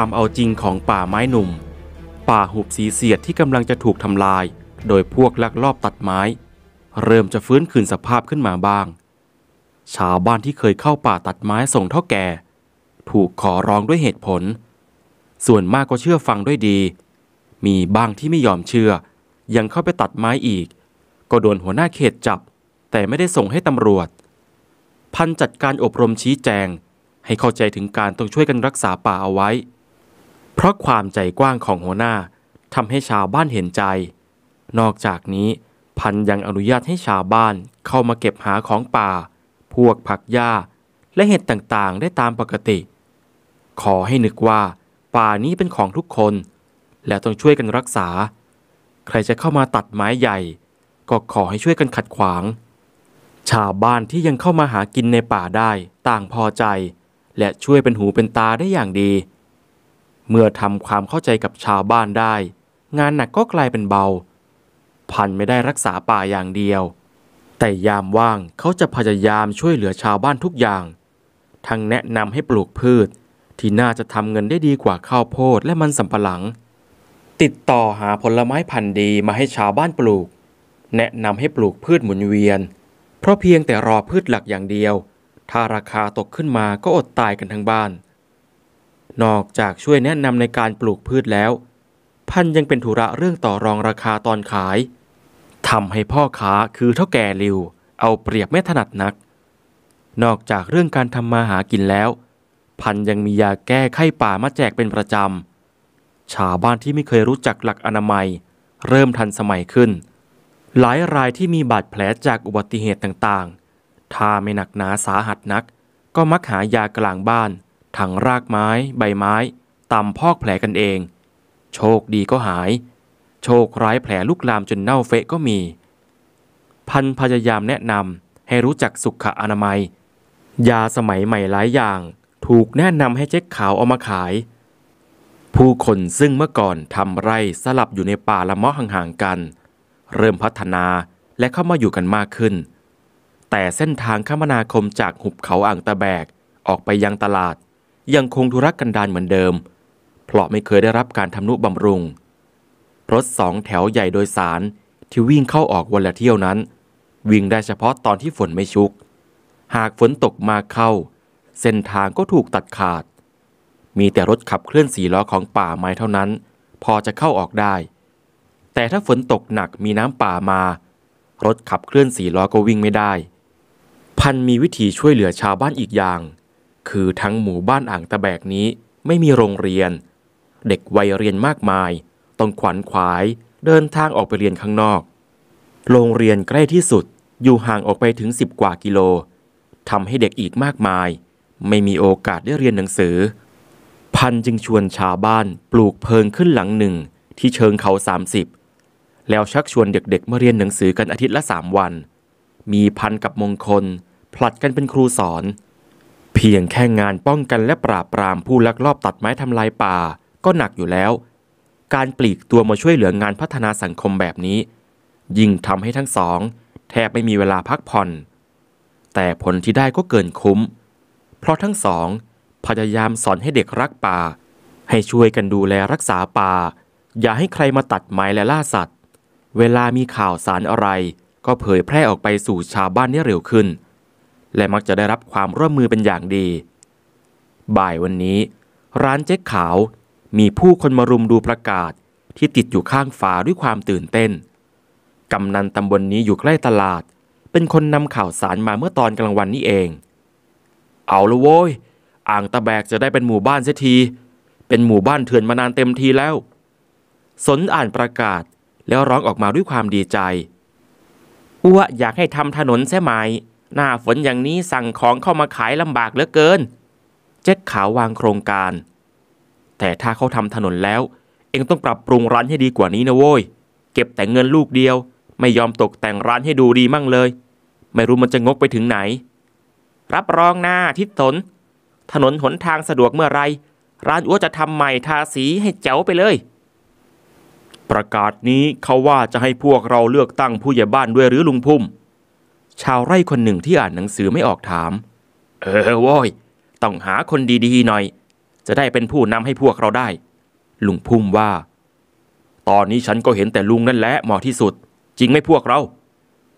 ความเอาจริงของป่าไม้หนุ่ม ป่าหุบสีเสียดที่กำลังจะถูกทำลาย โดยพวกลักลอบตัดไม้ เริ่มจะฟื้นคืนสภาพขึ้นมาบ้าง ชาวบ้านที่เคยเข้าป่าตัดไม้ส่งเท่าแก่ ถูกขอร้องด้วยเหตุผล ส่วนมากก็เชื่อฟังด้วยดี มีบ้างที่ไม่ยอมเชื่อ ยังเข้าไปตัดไม้อีก ก็โดนหัวหน้าเขตจับ แต่ไม่ได้ส่งให้ตำรวจ พันจัดการอบรมชี้แจง ให้เข้าใจถึงการต้องช่วยกันรักษาป่าเอาไว้เพราะความใจกว้างของหัวหน้าทำให้ชาวบ้านเห็นใจ นอกจากนี้ พันยังอนุญาตให้ชาวบ้านเข้ามาเก็บหาของป่า พวกผักหญ้า และเห็ดต่างๆได้ตามปกติ ขอให้นึกว่า ป่านี้เป็นของทุกคน และต้องช่วยกันรักษา ใครจะเข้ามาตัดไม้ใหญ่ ก็ขอให้ช่วยกันขัดขวาง ชาวบ้านที่ยังเข้ามาหากินในป่าได้ต่างพอใจ และช่วยเป็นหูเป็นตาได้อย่างดีเมื่อทำความเข้าใจกับชาวบ้านได้ งานหนักก็กลายเป็นเบา พันไม่ได้รักษาป่าอย่างเดียว แต่ยามว่างเขาจะพยายามช่วยเหลือชาวบ้านทุกอย่าง ทั้งแนะนำให้ปลูกพืช ที่น่าจะทำเงินได้ดีกว่าข้าวโพดและมันสำปะหลัง ติดต่อหาผลไม้พันธุ์ดีมาให้ชาวบ้านปลูก แนะนำให้ปลูกพืชหมุนเวียน เพราะเพียงแต่รอพืชหลักอย่างเดียว ถ้าราคาตกขึ้นมาก็อดตายกันทั้งบ้านนอกจากช่วยแนะนำในการปลูกพืชแล้ว พันยังเป็นธุระเรื่องต่อรองราคาตอนขายทำให้พ่อค้าคือเท่าแก่ลิว เอาเปรียบไม่ถนัดนัก นอกจากเรื่องการทำมาหากินแล้ว พันยังมียาแก้ไข้ป่ามาแจกเป็นประจำชาวบ้านที่ไม่เคยรู้จักหลักอนามัย เริ่มทันสมัยขึ้น หลายรายที่มีบาดแผลจากอุบัติเหตุต่างๆถ้าไม่หนักหนาสาหัสนัก ก็มักหายากลางบ้านทั้งรากไม้ ใบไม้ต่ำพอกแผลกันเอง โชคดีก็หาย โชคร้ายแผลลุกลามจนเน่าเฟะก็มี พันพยายามแนะนำให้รู้จักสุขอนามัย ยาสมัยใหม่หลายอย่างถูกแนะนำให้เจ๊กขาวเอามาขาย ผู้คนซึ่งเมื่อก่อนทำไร่สลับอยู่ในป่าละมอห่างๆกัน เริ่มพัฒนาและเข้ามาอยู่กันมากขึ้น แต่เส้นทางคมนาคมจากหุบเขาอ่างตะแบกออกไปยังตลาดยังคงทุรกันดารเหมือนเดิม เพราะไม่เคยได้รับการทำนุบำรุง รถสองแถวใหญ่โดยสาร ที่วิ่งเข้าออกวันละเที่ยวนั้น วิ่งได้เฉพาะตอนที่ฝนไม่ชุก หากฝนตกมาเข้า เส้นทางก็ถูกตัดขาด มีแต่รถขับเคลื่อนสีล้อของป่าไม้เท่านั้น พอจะเข้าออกได้ แต่ถ้าฝนตกหนักมีน้ำป่ามา รถขับเคลื่อนสีล้อก็วิ่งไม่ได้ พันมีวิธีช่วยเหลือชาวบ้านอีกอย่างคือทั้งหมู่บ้านอ่างตะแบกนี้ไม่มีโรงเรียน เด็กวัยเรียนมากมาย ต้องขวัญขวายเดินทางออกไปเรียนข้างนอก โรงเรียนใกล้ที่สุดอยู่ห่างออกไปถึงสิบกว่ากิโลทำให้เด็กอีกมากมาย ไม่มีโอกาสได้เรียนหนังสือ พันจึงชวนชาวบ้านปลูกเพิงขึ้นหลังหนึ่งที่เชิงเขา 30 แล้วชักชวนเด็กๆ มาเรียนหนังสือกันอาทิตย์ละสามวัน มีพันกับมงคลผลัดกันเป็นครูสอนเพียงแค่งานป้องกันและปราบปรามผู้ลักลอบตัดไม้ทำลายป่า ก็หนักอยู่แล้ว การปลีกตัวมาช่วยเหลืองานพัฒนาสังคมแบบนี้ ยิ่งทำให้ทั้งสอง แทบไม่มีเวลาพักผ่อน แต่ผลที่ได้ก็เกินคุ้ม เพราะทั้งสอง พยายามสอนให้เด็กรักป่า ให้ช่วยกันดูแลรักษาป่า อย่าให้ใครมาตัดไม้และล่าสัตว์ เวลามีข่าวสารอะไร ก็เผยแพร่ออกไปสู่ชาวบ้านได้เร็วขึ้นและมักจะได้รับความร่วมมือเป็นอย่างดี บ่ายวันนี้ ร้านเจ๊ขาวมีผู้คนมารุมดูประกาศ ที่ติดอยู่ข้างฝาด้วยความตื่นเต้น กำนันตำบลนนี้อยู่ใกล้ตลาด เป็นคนนำข่าวสารมาเมื่อตอนกลางวันนี้เอง เอาละโว้ย อ่างตะแบกจะได้เป็นหมู่บ้านเสียทีเป็นหมู่บ้านเถื่อนมานานเต็มทีแล้ว สนอ่านประกาศแล้วร้องออกมาด้วยความดีใจอ้วอยากให้ทำถนนใช่ไหมหน้าฝนอย่างนี้สั่งของเข้ามาขายลำบากเหลือเกิน เจ๊กขาววางโครงการ แต่ถ้าเขาทำถนนแล้ว เองต้องปรับปรุงร้านให้ดีกว่านี้นะโว้ยเก็บแต่เงินลูกเดียว ไม่ยอมตกแต่งร้านให้ดูดีมั่งเลย ไม่รู้มันจะงกไปถึงไหน รับรองหน้าทิศสนถนนหนทางสะดวกเมื่อไรร้านอ้วจะทำใหม่ทาสีให้เจ๋วไปเลย ประกาศนี้เขาว่าจะให้พวกเราเลือกตั้งผู้ใหญ่บ้านด้วยหรือลุงพุ่มชาวไร่คนหนึ่งที่อ่านหนังสือไม่ออกถาม เออโว้ยต้องหาคนดีๆหน่อย จะได้เป็นผู้นำให้พวกเราได้ลุงพุ่มว่า ตอนนี้ฉันก็เห็นแต่ลุงนั่นแหละเหมาะที่สุด จริงไม่พวกเรา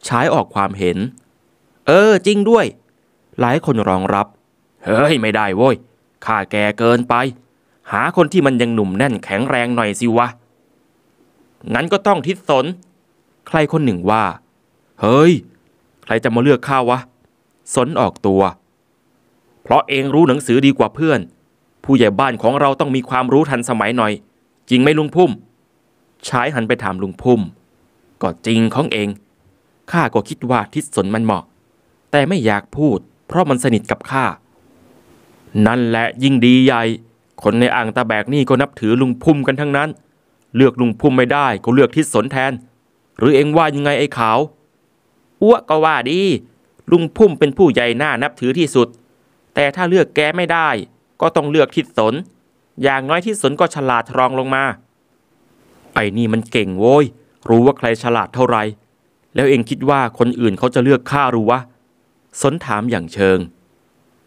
ใช้ออกความเห็น เออ จริงด้วย หลายคนรองรับเฮ้ยไม่ได้โว้ย ข้าแก่เกินไป หาคนที่มันยังหนุ่มแน่นแข็งแรงหน่อยสิวะงั้นก็ต้องทิศสนใครคนหนึ่งว่า เฮ้ยใครจะมาเลือกข้าววะ สนออกตัว เพราะเองรู้หนังสือดีกว่าเพื่อน ผู้ใหญ่บ้านของเราต้องมีความรู้ทันสมัยหน่อย จริงไหมลุงพุ่มชายหันไปถามลุงพุ่มก็จริงของเอง ข้าก็คิดว่าทิศสนมันเหมาะ แต่ไม่อยากพูด เพราะมันสนิทกับข้า นั่นแหละยิ่งดีใหญ่ คนในอ่างตาแบกนี่ก็นับถือลุงพุ่มกันทั้งนั้น เลือกลุงพุ่มไม่ได้ก็เลือกทิศสนแทน หรือเองว่ายังไงไอ้ขาวอ้วก็ว่าดี ลุงพุ่มเป็นผู้ใหญ่หน้านับถือที่สุด แต่ถ้าเลือกแกไม่ได้ ก็ต้องเลือกทิศสน อย่างน้อยทิศสนก็ฉลาดรองลงมาไอ้นี่มันเก่งโว้ย รู้ว่าใครฉลาดเท่าไร แล้วเองคิดว่าคนอื่นเขาจะเลือกข้ารู้วะสนถามอย่างเชิง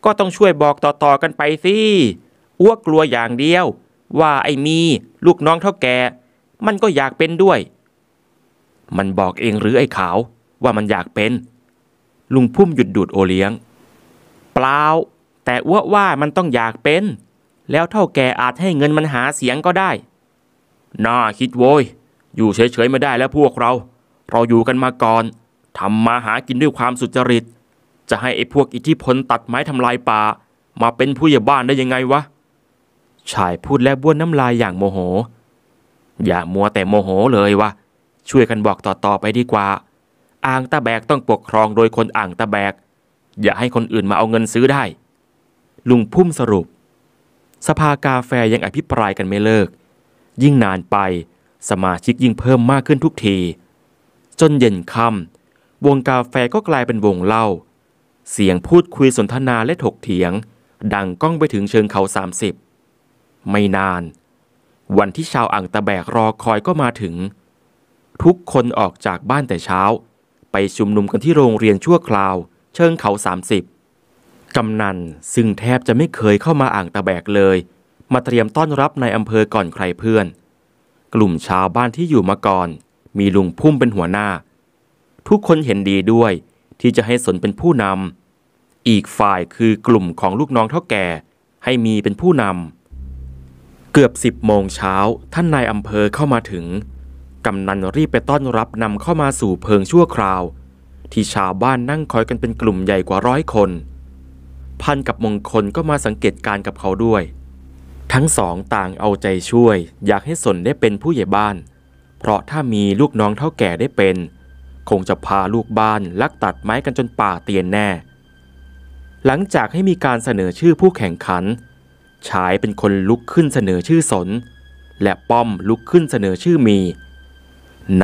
ก็ต้องช่วยบอกต่อๆกันไปสิอ้วกกลัวอย่างเดียว ว่าไอ้มีลูกน้องเท่าแกมันก็อยากเป็นด้วย มันบอกเองหรือไอ้ขาวว่ามันอยากเป็นลุงพุ่มหยุดดูดโอเลี้ยง เปล่า แต่อ้วว่ามันต้องอยากเป็น แล้วเท่าแกอาจให้เงินมันหาเสียงก็ได้ น่าคิดโว้ยอยู่เฉยๆ ไม่ได้แล้วพวกเรา เราอยู่กันมาก่อนทำมาหากินด้วยความสุจริต จะให้ไอ้พวกอิทธิพลตัดไม้ทำลายป่า มาเป็นผู้ใหญ่บ้านได้ยังไงวะชายพูดและบ้วนน้ำลายอย่างโมโห อย่ามัวแต่โมโหเลยวะช่วยกันบอกต่อๆไปดีกว่าอ่างตะแบกต้องปกครองโดยคนอ่างตะแบก อย่าให้คนอื่นมาเอาเงินซื้อได้ ลุงพุ่มสรุป สภากาแฟยังอภิปรายกันไม่เลิก ยิ่งนานไปสมาชิกยิ่งเพิ่มมากขึ้นทุกที จนเย็นค่ำวงกาแฟก็กลายเป็นวงเล่า เสียงพูดคุยสนทนาและถกเถียง ดังก้องไปถึงเชิงเขา 30 ไม่นาน วันที่ชาวอ่างตะแบกรอคอยก็มาถึง ทุกคนออกจากบ้านแต่เช้าไปชุมนุมกันที่โรงเรียนชั่วคราว เชิงเขา 30 กำนันซึ่งแทบจะไม่เคยเข้ามาอ่างตะแบกเลย มาเตรียมต้อนรับในอำเภอก่อนใครเพื่อน กลุ่มชาวบ้านที่อยู่มาก่อน มีลุงพุ่มเป็นหัวหน้า ทุกคนเห็นดีด้วย ที่จะให้สนเป็นผู้นำ อีกฝ่ายคือกลุ่มของลูกน้องเท่าแก่ ให้มีเป็นผู้นำ เกือบสิบโมงเช้าท่านนายอำเภอเข้ามาถึงกำนันรีบไปต้อนรับนำเข้ามาสู่เพิงชั่วคราว ที่ชาวบ้านนั่งคอยกันเป็นกลุ่มใหญ่กว่าร้อยคน พันกับมงคลก็มาสังเกตการกับเขาด้วย ทั้งสองต่างเอาใจช่วย อยากให้สนได้เป็นผู้ใหญ่บ้าน เพราะถ้ามีลูกน้องเท่าแก่ได้เป็น คงจะพาลูกบ้านลักตัดไม้กันจนป่าเตียนแน่ หลังจากให้มีการเสนอชื่อผู้แข่งขันชายเป็นคนลุกขึ้นเสนอชื่อสน และป้อมลุกขึ้นเสนอชื่อมี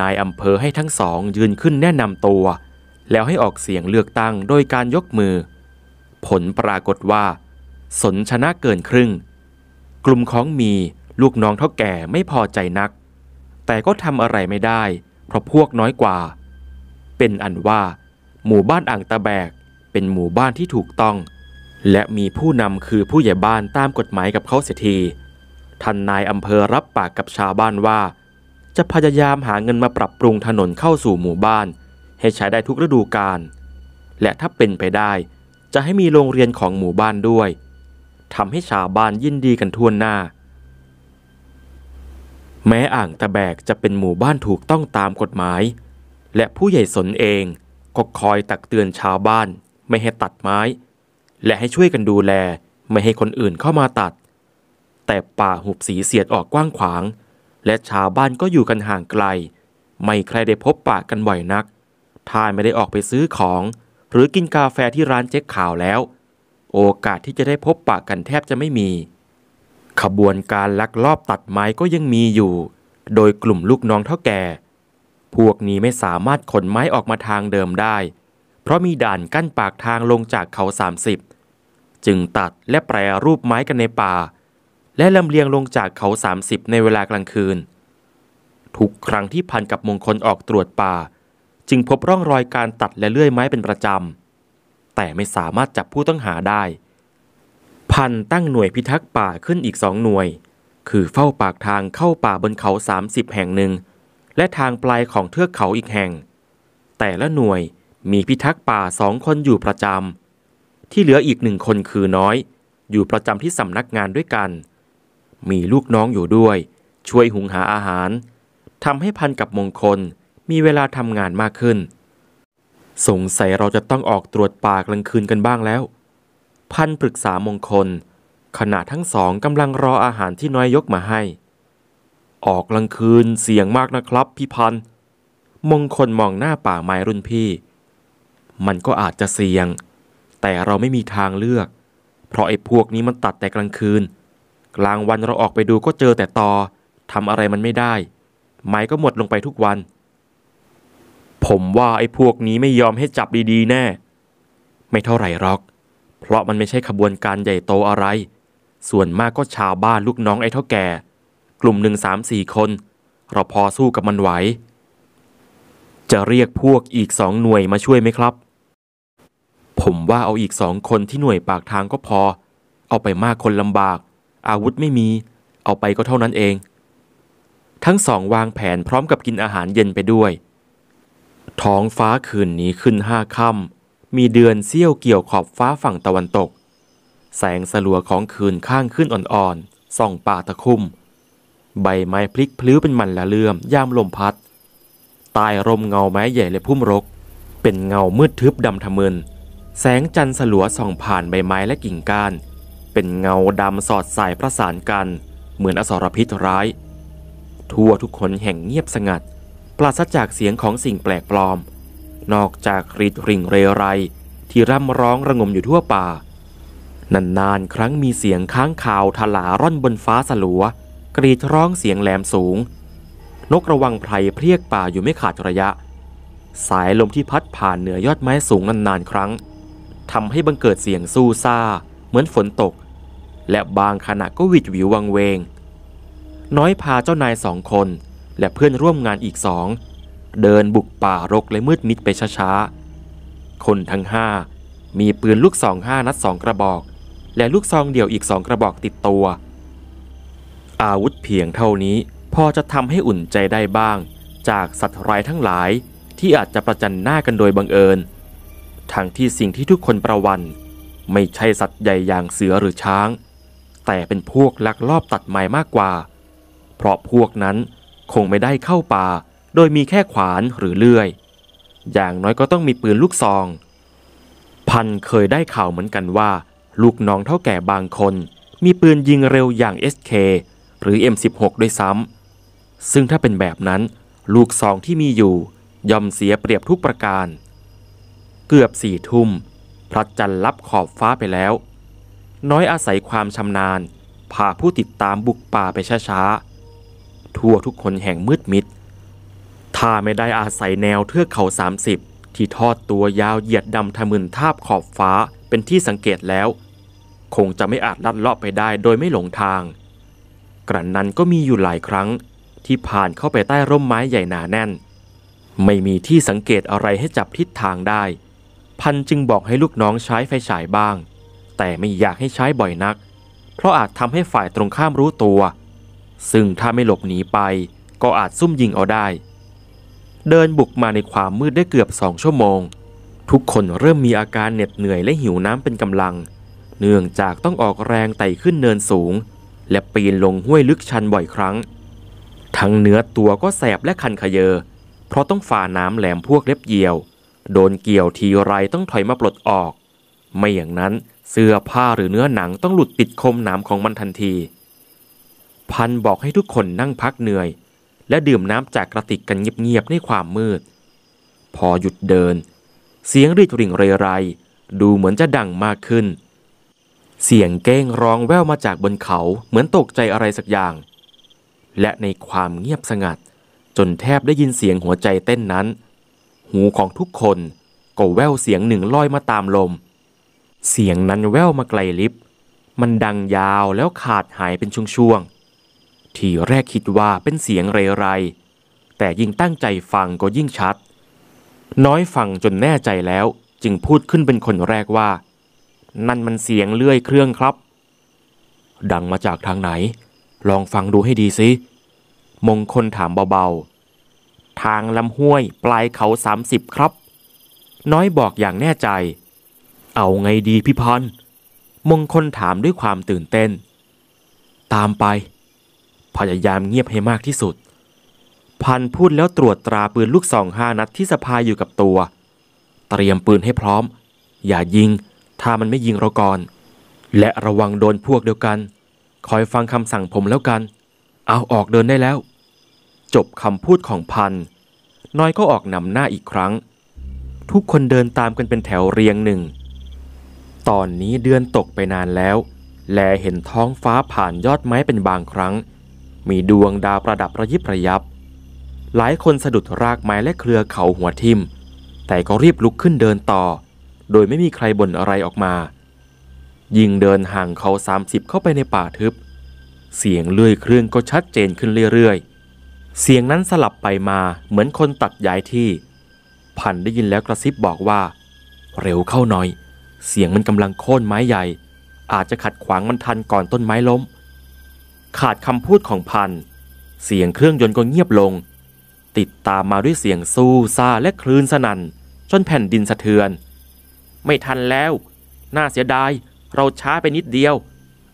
นายอำเภอให้ทั้งสองยืนขึ้นแนะนำตัว แล้วให้ออกเสียงเลือกตั้งโดยการยกมือ ผลปรากฏว่าสนชนะเกินครึ่ง กลุ่มของมีลูกน้องเท่าแก่ไม่พอใจนัก แต่ก็ทำอะไรไม่ได้เพราะพวกน้อยกว่า เป็นอันว่า หมู่บ้านอ่างตะแบกเป็นหมู่บ้านที่ถูกต้อง และมีผู้นำคือผู้ใหญ่บ้านตามกฎหมายกับเขาเสียทีท่านนายอำเภอรับปากกับชาวบ้านว่าจะพยายามหาเงินมาปรับปรุงถนนเข้าสู่หมู่บ้าน ให้ใช้ได้ทุกฤดูกาลและถ้าเป็นไปได้จะให้มีโรงเรียนของหมู่บ้านด้วยทำให้ชาวบ้านยินดีกันทั่วหน้า แม้อ่างตะแบกจะเป็นหมู่บ้านถูกต้องตามกฎหมาย และผู้ใหญ่สนเอง ก็คอยตักเตือนชาวบ้าน ไม่ให้ตัดไม้ และให้ช่วยกันดูแล ไม่ให้คนอื่นเข้ามาตัด แต่ป่าหุบสีเสียดออกกว้างขวางและชาวบ้านก็อยู่กันห่างไกล ไม่ใครได้พบปะกันบ่อยนักถ้าไม่ได้ออกไปซื้อของ หรือกินกาแฟที่ร้านเจ๊ข่าวแล้ว โอกาสที่จะได้พบปะกันแทบจะไม่มี ขบวนการลักลอบตัดไม้ก็ยังมีอยู่ โดยกลุ่มลูกน้องเท่าแก่ พวกนี้ไม่สามารถขนไม้ออกมาทางเดิมได้ เพราะมีด่านกั้นปากทางลงจากเขา 30 จึงตัดและแปรรูปไม้กันในป่าและลำเลียงลงจากเขา 30 ในเวลากลางคืน ทุกครั้งที่พันกับมงคลออกตรวจป่า จึงพบร่องรอยการตัดและเลื่อยไม้เป็นประจำ แต่ไม่สามารถจับผู้ต้องหาได้ พันตั้งหน่วยพิทักษ์ป่าขึ้นอีกสองหน่วย คือเฝ้าปากทางเข้าป่าบนเขา 30 แห่งหนึ่ง และทางปลายของเทือกเขาอีกแห่ง แต่ละหน่วยมีพิทักษ์ป่าสองคนอยู่ประจำ ที่เหลืออีกหนึ่งคนคือน้อย อยู่ประจำที่สำนักงานด้วยกันมีลูกน้องอยู่ด้วย ช่วยหุงหาอาหารทำให้พันกับมงคลมีเวลาทำงานมากขึ้น สงสัยเราจะต้องออกตรวจป่ากลางคืนกันบ้างแล้ว พันปรึกษามงคล ขณะทั้งสองกำลังรออาหารที่น้อยยกมาให้ ออกกลางคืนเสี่ยงมากนะครับพี่พันมงคลมองหน้าป่าไม้รุ่นพี่ มันก็อาจจะเสี่ยง แต่เราไม่มีทางเลือก เพราะไอ้พวกนี้มันตัดแต่กลางคืนกลางวันเราออกไปดูก็เจอแต่ตอทำอะไรมันไม่ได้ ไม้ก็หมดลงไปทุกวัน ผมว่าไอ้พวกนี้ไม่ยอมให้จับดีๆ แน่ ไม่เท่าไหร่หรอก เพราะมันไม่ใช่ขบวนการใหญ่โตอะไร ส่วนมากก็ชาวบ้านลูกน้องไอ้เท่าแก่ กลุ่มหนึ่งสามสี่คน เราพอสู้กับมันไหว จะเรียกพวกอีกสองหน่วยมาช่วยไหมครับ ผมว่าเอาอีกสองคนที่หน่วยปากทางก็พอ เอาไปมากคนลำบากอาวุธไม่มี เอาไปก็เท่านั้นเอง ทั้งสองวางแผนพร้อมกับกินอาหารเย็นไปด้วย ท้องฟ้าคืนนี้ขึ้นห้าค่ำ มีเดือนเสี้ยวเกี่ยวขอบฟ้าฝั่งตะวันตก แสงสลัวของคืนข้างขึ้นอ่อนๆส่องป่าตะคุ่ม ใบไม้พลิกพลิ้วเป็นมันละเลื่อมยามลมพัดใต้ร่มเงาไม้ใหญ่และพุ่มรก เป็นเงามืดทึบดำทะมึน แสงจันทร์สลัวส่องผ่านใบไม้และกิ่งก้านเป็นเงาดำสอดสายประสานกันเหมือนอสรพิษร้าย ทั่วทุกคนแห่งเงียบสงัดปราศจากเสียงของสิ่งแปลกปลอม นอกจากริดริ่งเรไร ที่ร่ำร้องระงมอยู่ทั่วป่านานๆครั้งมีเสียงค้างคาวทลาร่อนบนฟ้าสลัวกรีดร้องเสียงแหลมสูง นกระวังไพรเพรียกป่าอยู่ไม่ขาดระยะ สายลมที่พัดผ่านเหนือยอดไม้สูงนานๆครั้งทำให้บังเกิดเสียงสู้ซ่า เหมือนฝนตกและบางขณะก็วิดวิววังเวง น้อยพาเจ้านายสองคน และเพื่อนร่วมงานอีกสองเดินบุกป่ารกและมืดมิดไปช้าๆคนทั้งห้ามีปืนลูกสองห้านัดสองกระบอก และลูกซองเดี่ยวอีกสองกระบอกติดตัว อาวุธเพียงเท่านี้พอจะทำให้อุ่นใจได้บ้าง จากสัตว์ร้ายทั้งหลายที่อาจจะประจันหน้ากันโดยบังเอิญทั้งที่สิ่งที่ทุกคนประวัน ไม่ใช่สัตว์ใหญ่อย่างเสือหรือช้างแต่เป็นพวกลักลอบตัดไม้มากกว่า เพราะพวกนั้นคงไม่ได้เข้าป่า โดยมีแค่ขวานหรือเลื่อย อย่างน้อยก็ต้องมีปืนลูกซอง พันเคยได้ข่าวเหมือนกันว่าลูกน้องเท่าแก่บางคน มีปืนยิงเร็วอย่าง SK หรือ M16 ด้วยซ้ำ ซึ่งถ้าเป็นแบบนั้น ลูกซองที่มีอยู่ย่อมเสียเปรียบทุกประการ เกือบสี่ทุ่มพระจันทร์ลับขอบฟ้าไปแล้วน้อยอาศัยความชำนาญพาผู้ติดตามบุกป่าไปช้าๆ ทั่วทุกคนแห่งมืดมิด ถ้าไม่ได้อาศัยแนวเทือกเขา30 ที่ทอดตัวยาวเหยียดดำทะมึนทาบขอบฟ้าเป็นที่สังเกตแล้ว คงจะไม่อาจลัดเลาะไปได้โดยไม่หลงทาง กระนั้นก็มีอยู่หลายครั้งที่ผ่านเข้าไปใต้ร่มไม้ใหญ่หนาแน่น ไม่มีที่สังเกตอะไรให้จับทิศทางได้ พันจึงบอกให้ลูกน้องใช้ไฟฉายบ้างแต่ไม่อยากให้ใช้บ่อยนัก เพราะอาจทำให้ฝ่ายตรงข้ามรู้ตัว ซึ่งถ้าไม่หลบหนีไปก็อาจซุ่มยิงเอาได้ เดินบุกมาในความมืดได้เกือบสองชั่วโมง ทุกคนเริ่มมีอาการเหน็ดเหนื่อยและหิวน้ำเป็นกำลัง เนื่องจากต้องออกแรงไต่ขึ้นเนินสูง และปีนลงห้วยลึกชันบ่อยครั้ง ทั้งเนื้อตัวก็แสบและคันขยเยอ เพราะต้องฝ่าน้ำแหลมพวกเล็บเยียวโดนเกี่ยวทีไรต้องถอยมาปลดออก ไม่อย่างนั้นเสื้อผ้าหรือเนื้อหนังต้องหลุดติดคมหนามของมันทันที พันบอกให้ทุกคนนั่งพักเหนื่อย และดื่มน้ำจากกระติกกันเงียบๆในความมืด พอหยุดเดิน เสียงรีดริ่งเรไรดูเหมือนจะดังมากขึ้น เสียงเก้งร้องแว่วมาจากบนเขาเหมือนตกใจอะไรสักอย่าง และในความเงียบสงัด จนแทบได้ยินเสียงหัวใจเต้นนั้น หูของทุกคนก็แว่วเสียงหนึ่งลอยมาตามลมเสียงนั้นแว่วมาไกลลิบ มันดังยาวแล้วขาดหายเป็นช่วงๆ ทีแรกคิดว่าเป็นเสียงเรไร แต่ยิ่งตั้งใจฟังก็ยิ่งชัด น้อยฟังจนแน่ใจแล้วจึงพูดขึ้นเป็นคนแรกว่า นั่นมันเสียงเลื่อยเครื่องครับ ดังมาจากทางไหน ลองฟังดูให้ดีสิ มงคลถามเบาๆ ทางลำห้วยปลายเขาสามสิบครับ น้อยบอกอย่างแน่ใจเอาไงดี พี่พรมงคลถามด้วยความตื่นเต้น ตามไป พยายามเงียบให้มากที่สุด พันพูดแล้วตรวจตราปืนลูกสองห้านัดที่สะพายอยู่กับตัว เตรียมปืนให้พร้อม อย่ายิงถ้ามันไม่ยิงเราก่อนและระวังโดนพวกเดียวกัน คอยฟังคำสั่งผมแล้วกัน เอาออกเดินได้แล้ว จบคำพูดของพัน น้อยก็ออกนำหน้าอีกครั้ง ทุกคนเดินตามกันเป็นแถวเรียงหนึ่งตอนนี้เดือนตกไปนานแล้ว แลเห็นท้องฟ้าผ่านยอดไม้เป็นบางครั้ง มีดวงดาวประดับระยิบระยับ หลายคนสะดุดรากไม้และเครือเขาหัวทิ่มแต่ก็รีบลุกขึ้นเดินต่อ โดยไม่มีใครบ่นอะไรออกมา ยิ่งเดินห่างเขา 30 เข้าไปในป่าทึบ เสียงเลื่อยเครื่องก็ชัดเจนขึ้นเรื่อย ๆ เสียงนั้นสลับไปมาเหมือนคนตัดย้ายที่ พันได้ยินแล้วกระซิบบอกว่า เร็วเข้าหน่อยเสียงมันกำลังโค่นไม้ใหญ่ อาจจะขัดขวางมันทันก่อนต้นไม้ล้ม ขาดคำพูดของพันเสียงเครื่องยนต์ก็เงียบลง ติดตามมาด้วยเสียงสู้ซาและคลื่นสนัน่น จนแผ่นดินสะเทือน ไม่ทันแล้ว น่าเสียดายเราช้าไปนิดเดียว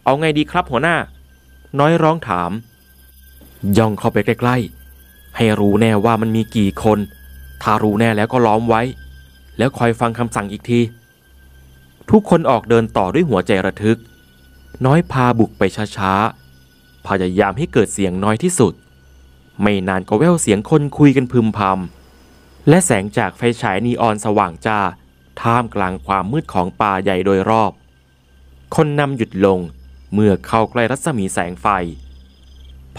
เอาไงดีครับหัวหน้า น้อยร้องถาม ย่องเข้าไปใกล้ ๆ ให้รู้แน่ว่ามันมีกี่คน ถ้ารู้แน่แล้วก็ล้อมไว้ แล้วคอยฟังคำสั่งอีกทีทุกคนออกเดินต่อด้วยหัวใจระทึก น้อยพาบุกไปช้าๆ พยายามให้เกิดเสียงน้อยที่สุด ไม่นานก็แว่วเสียงคนคุยกันพึมพำและแสงจากไฟฉายนีออนสว่างจ้าท่ามกลางความมืดของป่าใหญ่โดยรอบ คนนำหยุดลงเมื่อเข้าใกล้รัศมีแสงไฟ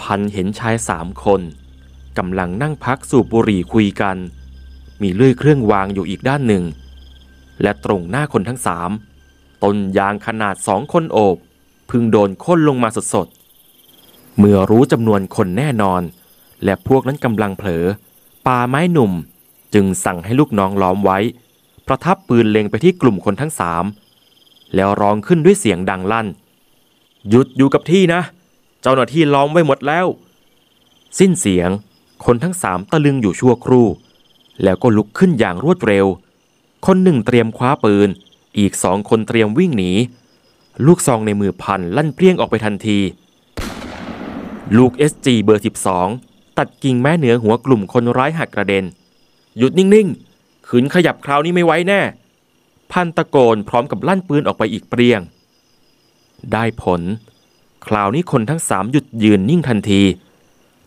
พันเห็นชายสามคน กำลังนั่งพักสูบบุหรี่คุยกัน มีเลื่อยเครื่องวางอยู่อีกด้านหนึ่งและตรงหน้าคนทั้งสามต้นยางขนาดสองคนโอบพึงโดนค้นลงมาสดๆเมื่อรู้จำนวนคนแน่นอน และพวกนั้นกำลังเผลอป่าไม้หนุ่มจึงสั่งให้ลูกน้องล้อมไว้ ประทับปืนเล็งไปที่กลุ่มคนทั้งสามแล้วร้องขึ้นด้วยเสียงดังลั่นหยุดอยู่กับที่นะ เจ้าหน้าที่ล้อมไว้หมดแล้ว สิ้นเสียงคนทั้งสามตะลึงอยู่ชั่วครู่ แล้วก็ลุกขึ้นอย่างรวดเร็วคนหนึ่งเตรียมคว้าปืน อีกสองคนเตรียมวิ่งหนี ลูกซองในมือพันลั่นเปรี้ยงออกไปทันที ลูก SG เบอร์12 ตัดกิ่งแม่เหนือหัวกลุ่มคนร้ายหักกระเด็น หยุดนิ่งๆขืนขยับคราวนี้ไม่ไว้แน่ พันตะโกนพร้อมกับลั่นปืนออกไปอีกเปรี้ยง ได้ผล คราวนี้คนทั้งสามหยุดยืนนิ่งทันที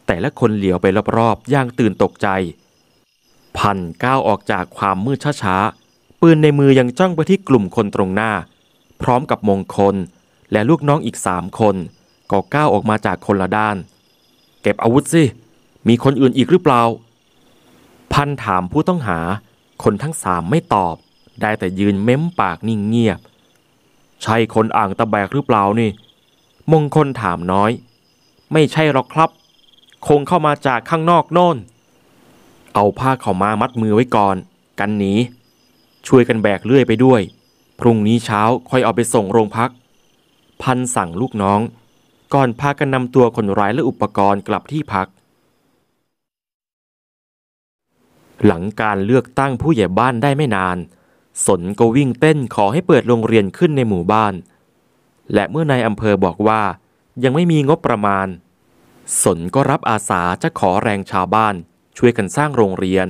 แต่ละคนเหลียวไปรอบๆอย่างตื่นตกใจ พันก้าวออกจากความมืดช้าๆปืนในมือยังจ้องไปที่กลุ่มคนตรงหน้า พร้อมกับมงคลและลูกน้องอีกสามคน ก็ก้าวออกมาจากคนละด้าน เก็บอาวุธสิมีคนอื่นอีกหรือเปล่า พันถามผู้ต้องหาคนทั้งสามไม่ตอบ ได้แต่ยืนเม้ม ปากนิ่งเงียบ ใช่คนอ่างตะแบกหรือเปล่านี่ มงคลถามน้อย ไม่ใช่หรอกครับ คงเข้ามาจากข้างนอกโน่น เอาผ้าเข้ามามัดมือไว้ก่อน กันหนีช่วยกันแบกเลื่อยไปด้วย พรุ่งนี้เช้าค่อยเอาไปส่งโรงพัก พันสั่งลูกน้อง ก่อนพากันนำตัวคนร้ายและอุปกรณ์กลับที่พัก หลังการเลือกตั้งผู้ใหญ่บ้านได้ไม่นาน สนก็วิ่งเต้นขอให้เปิดโรงเรียนขึ้นในหมู่บ้าน และเมื่อนายอำเภอบอกว่ายังไม่มีงบประมาณ สนก็รับอาสาจะขอแรงชาวบ้าน ช่วยกันสร้างโรงเรียน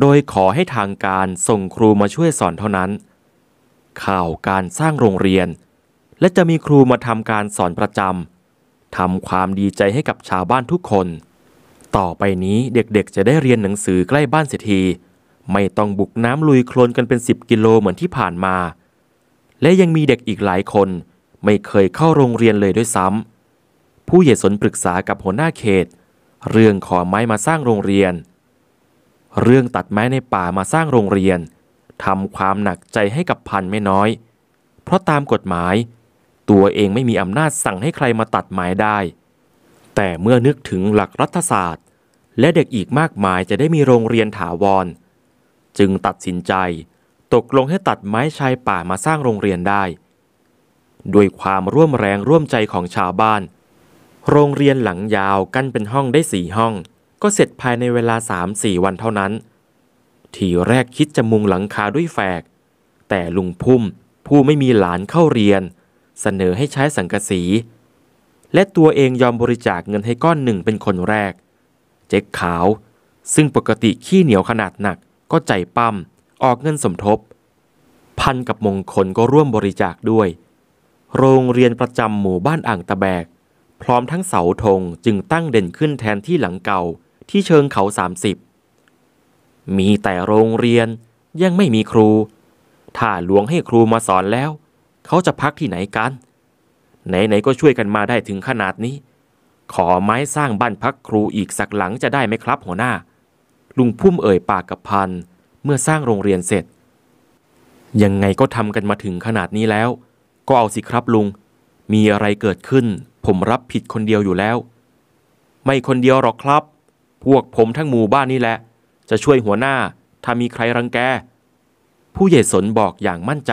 โดยขอให้ทางการส่งครูมาช่วยสอนเท่านั้น ข่าวการสร้างโรงเรียน และจะมีครูมาทำการสอนประจำทำความดีใจให้กับชาวบ้านทุกคน ต่อไปนี้เด็กๆจะได้เรียนหนังสือใกล้บ้านเสียทีไม่ต้องบุกน้ำลุยโคลนกันเป็น 10 กิโลเหมือนที่ผ่านมา และยังมีเด็กอีกหลายคน ไม่เคยเข้าโรงเรียนเลยด้วยซ้ำผู้ใหญ่สนปรึกษากับหัวหน้าเขต เรื่องขอไม้มาสร้างโรงเรียนเรื่องตัดไม้ในป่ามาสร้างโรงเรียนทำความหนักใจให้กับพันไม่น้อย เพราะตามกฎหมาย ตัวเองไม่มีอำนาจสั่งให้ใครมาตัดไม้ได้ แต่เมื่อนึกถึงหลักรัฐศาสตร์ และเด็กอีกมากมายจะได้มีโรงเรียนถาวร จึงตัดสินใจตกลงให้ตัดไม้ชายป่ามาสร้างโรงเรียนได้ ด้วยความร่วมแรงร่วมใจของชาวบ้าน โรงเรียนหลังยาวกั้นเป็นห้องได้สี่ห้องก็เสร็จภายในเวลา 3-4 วันเท่านั้น ทีแรกคิดจะมุงหลังคาด้วยแฝก แต่ลุงพุ่มผู้ไม่มีหลานเข้าเรียน เสนอให้ใช้สังกะสี และตัวเองยอมบริจาคเงินให้ก้อนหนึ่งเป็นคนแรก เจ๊กขาว ซึ่งปกติขี้เหนียวขนาดหนักก็ใจปั้มออกเงินสมทบ พันกับมงคลก็ร่วมบริจาคด้วย โรงเรียนประจำหมู่บ้านอ่างตะแบก พร้อมทั้งเสาธงจึงตั้งเด่นขึ้นแทนที่หลังเก่าที่เชิงเขา30มีแต่โรงเรียนยังไม่มีครู ถ้าหลวงให้ครูมาสอนแล้ว เขาจะพักที่ไหนกัน ไหนๆก็ช่วยกันมาได้ถึงขนาดนี้ ขอไม้สร้างบ้านพักครูอีกสักหลังจะได้ไหมครับ หัวหน้า ลุงพุ่มเอ่ยปากกับพัน เมื่อสร้างโรงเรียนเสร็จ ยังไงก็ทำกันมาถึงขนาดนี้แล้ว ก็เอาสิครับลุง มีอะไรเกิดขึ้น ผมรับผิดคนเดียวอยู่แล้ว ไม่คนเดียวหรอกครับพวกผมทั้งหมู่บ้านนี่แหละ จะช่วยหัวหน้า ถ้ามีใครรังแกผู้ใหญ่สนบอกอย่างมั่นใจ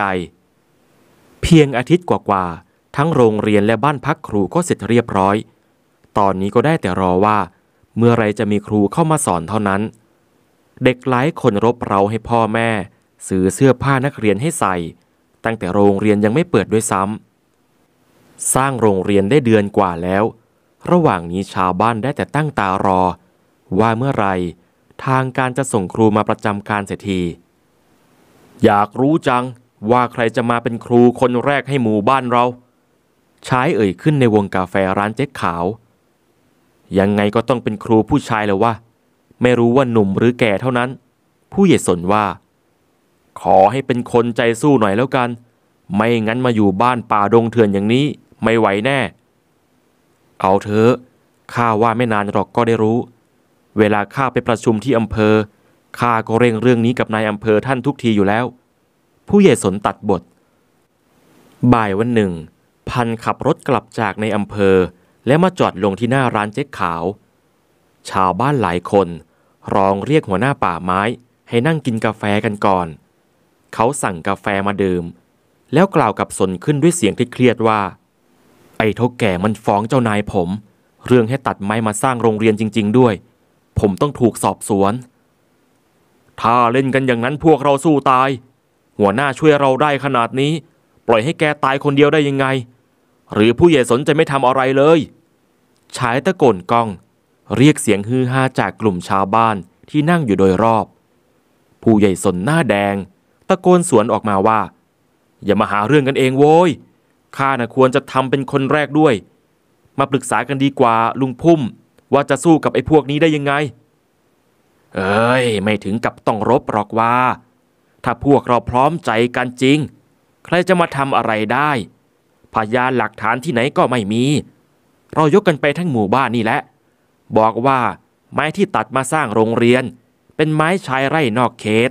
เพียงอาทิตย์กว่าๆทั้งโรงเรียนและบ้านพักครูก็เสร็จเรียบร้อย ตอนนี้ก็ได้แต่รอว่า เมื่อไรจะมีครูเข้ามาสอนเท่านั้น เด็กหลายคนรบเร้าให้พ่อแม่ซื้อเสื้อผ้านักเรียนให้ใส่ ตั้งแต่โรงเรียนยังไม่เปิดด้วยซ้ำสร้างโรงเรียนได้เดือนกว่าแล้ว ระหว่างนี้ชาวบ้านได้แต่ตั้งตารอว่าเมื่อไรทางการจะส่งครูมาประจำการเสียที อยากรู้จังว่าใครจะมาเป็นครูคนแรกให้หมู่บ้านเรา ชายเอ่ยขึ้นในวงกาแฟร้านเจ๊ขาว ยังไงก็ต้องเป็นครูผู้ชายแล้ววะไม่รู้ว่าหนุ่มหรือแก่เท่านั้น ผู้เหยสนว่า ขอให้เป็นคนใจสู้หน่อยแล้วกัน ไม่งั้นมาอยู่บ้านป่าดงเถื่อนอย่างนี้ ไม่ไหวแน่ เอาเถอะข้าว่าไม่นานหรอกก็ได้รู้เวลาข้าไปประชุมที่อำเภอข้าก็เร่งเรื่องนี้กับนายอำเภอท่านทุกทีอยู่แล้ว ผู้ใหญ่สนตัดบท บ่ายวันหนึ่ง พันขับรถกลับจากในอำเภอและมาจอดลงที่หน้าร้านเจ๊กขาว ชาวบ้านหลายคนร้องเรียกหัวหน้าป่าไม้ให้นั่งกินกาแฟกันก่อน เขาสั่งกาแฟมาดื่มแล้วกล่าวกับสนขึ้นด้วยเสียงที่เครียดว่าไอ้เท่าแก่มันฟ้องเจ้านายผม เรื่องให้ตัดไม้มาสร้างโรงเรียนจริงๆด้วยผมต้องถูกสอบสวน ถ้าเล่นกันอย่างนั้นพวกเราสู้ตาย หัวหน้าช่วยเราได้ขนาดนี้ ปล่อยให้แกตายคนเดียวได้ยังไง หรือผู้ใหญ่สนจะไม่ทำอะไรเลยชายตะโกนก้อง เรียกเสียงฮือฮาจากกลุ่มชาวบ้านที่นั่งอยู่โดยรอบ ผู้ใหญ่สนหน้าแดง ตะโกนสวนออกมาว่า อย่ามาหาเรื่องกันเองโว้ย ข้านะ่ะควรจะทำเป็นคนแรกด้วย มาปรึกษากันดีกว่าลุงพุ่มว่าจะสู้กับไอ้พวกนี้ได้ยังไง เอ้ยไม่ถึงกับต้องรบหรอกว่า ถ้าพวกเราพร้อมใจกันจริง ใครจะมาทำอะไรได้พยานหลักฐานที่ไหนก็ไม่มี เรายกกันไปทั้งหมู่บ้านนี่แหละ บอกว่าไม้ที่ตัดมาสร้างโรงเรียน เป็นไม้ชายไร่นอกเขต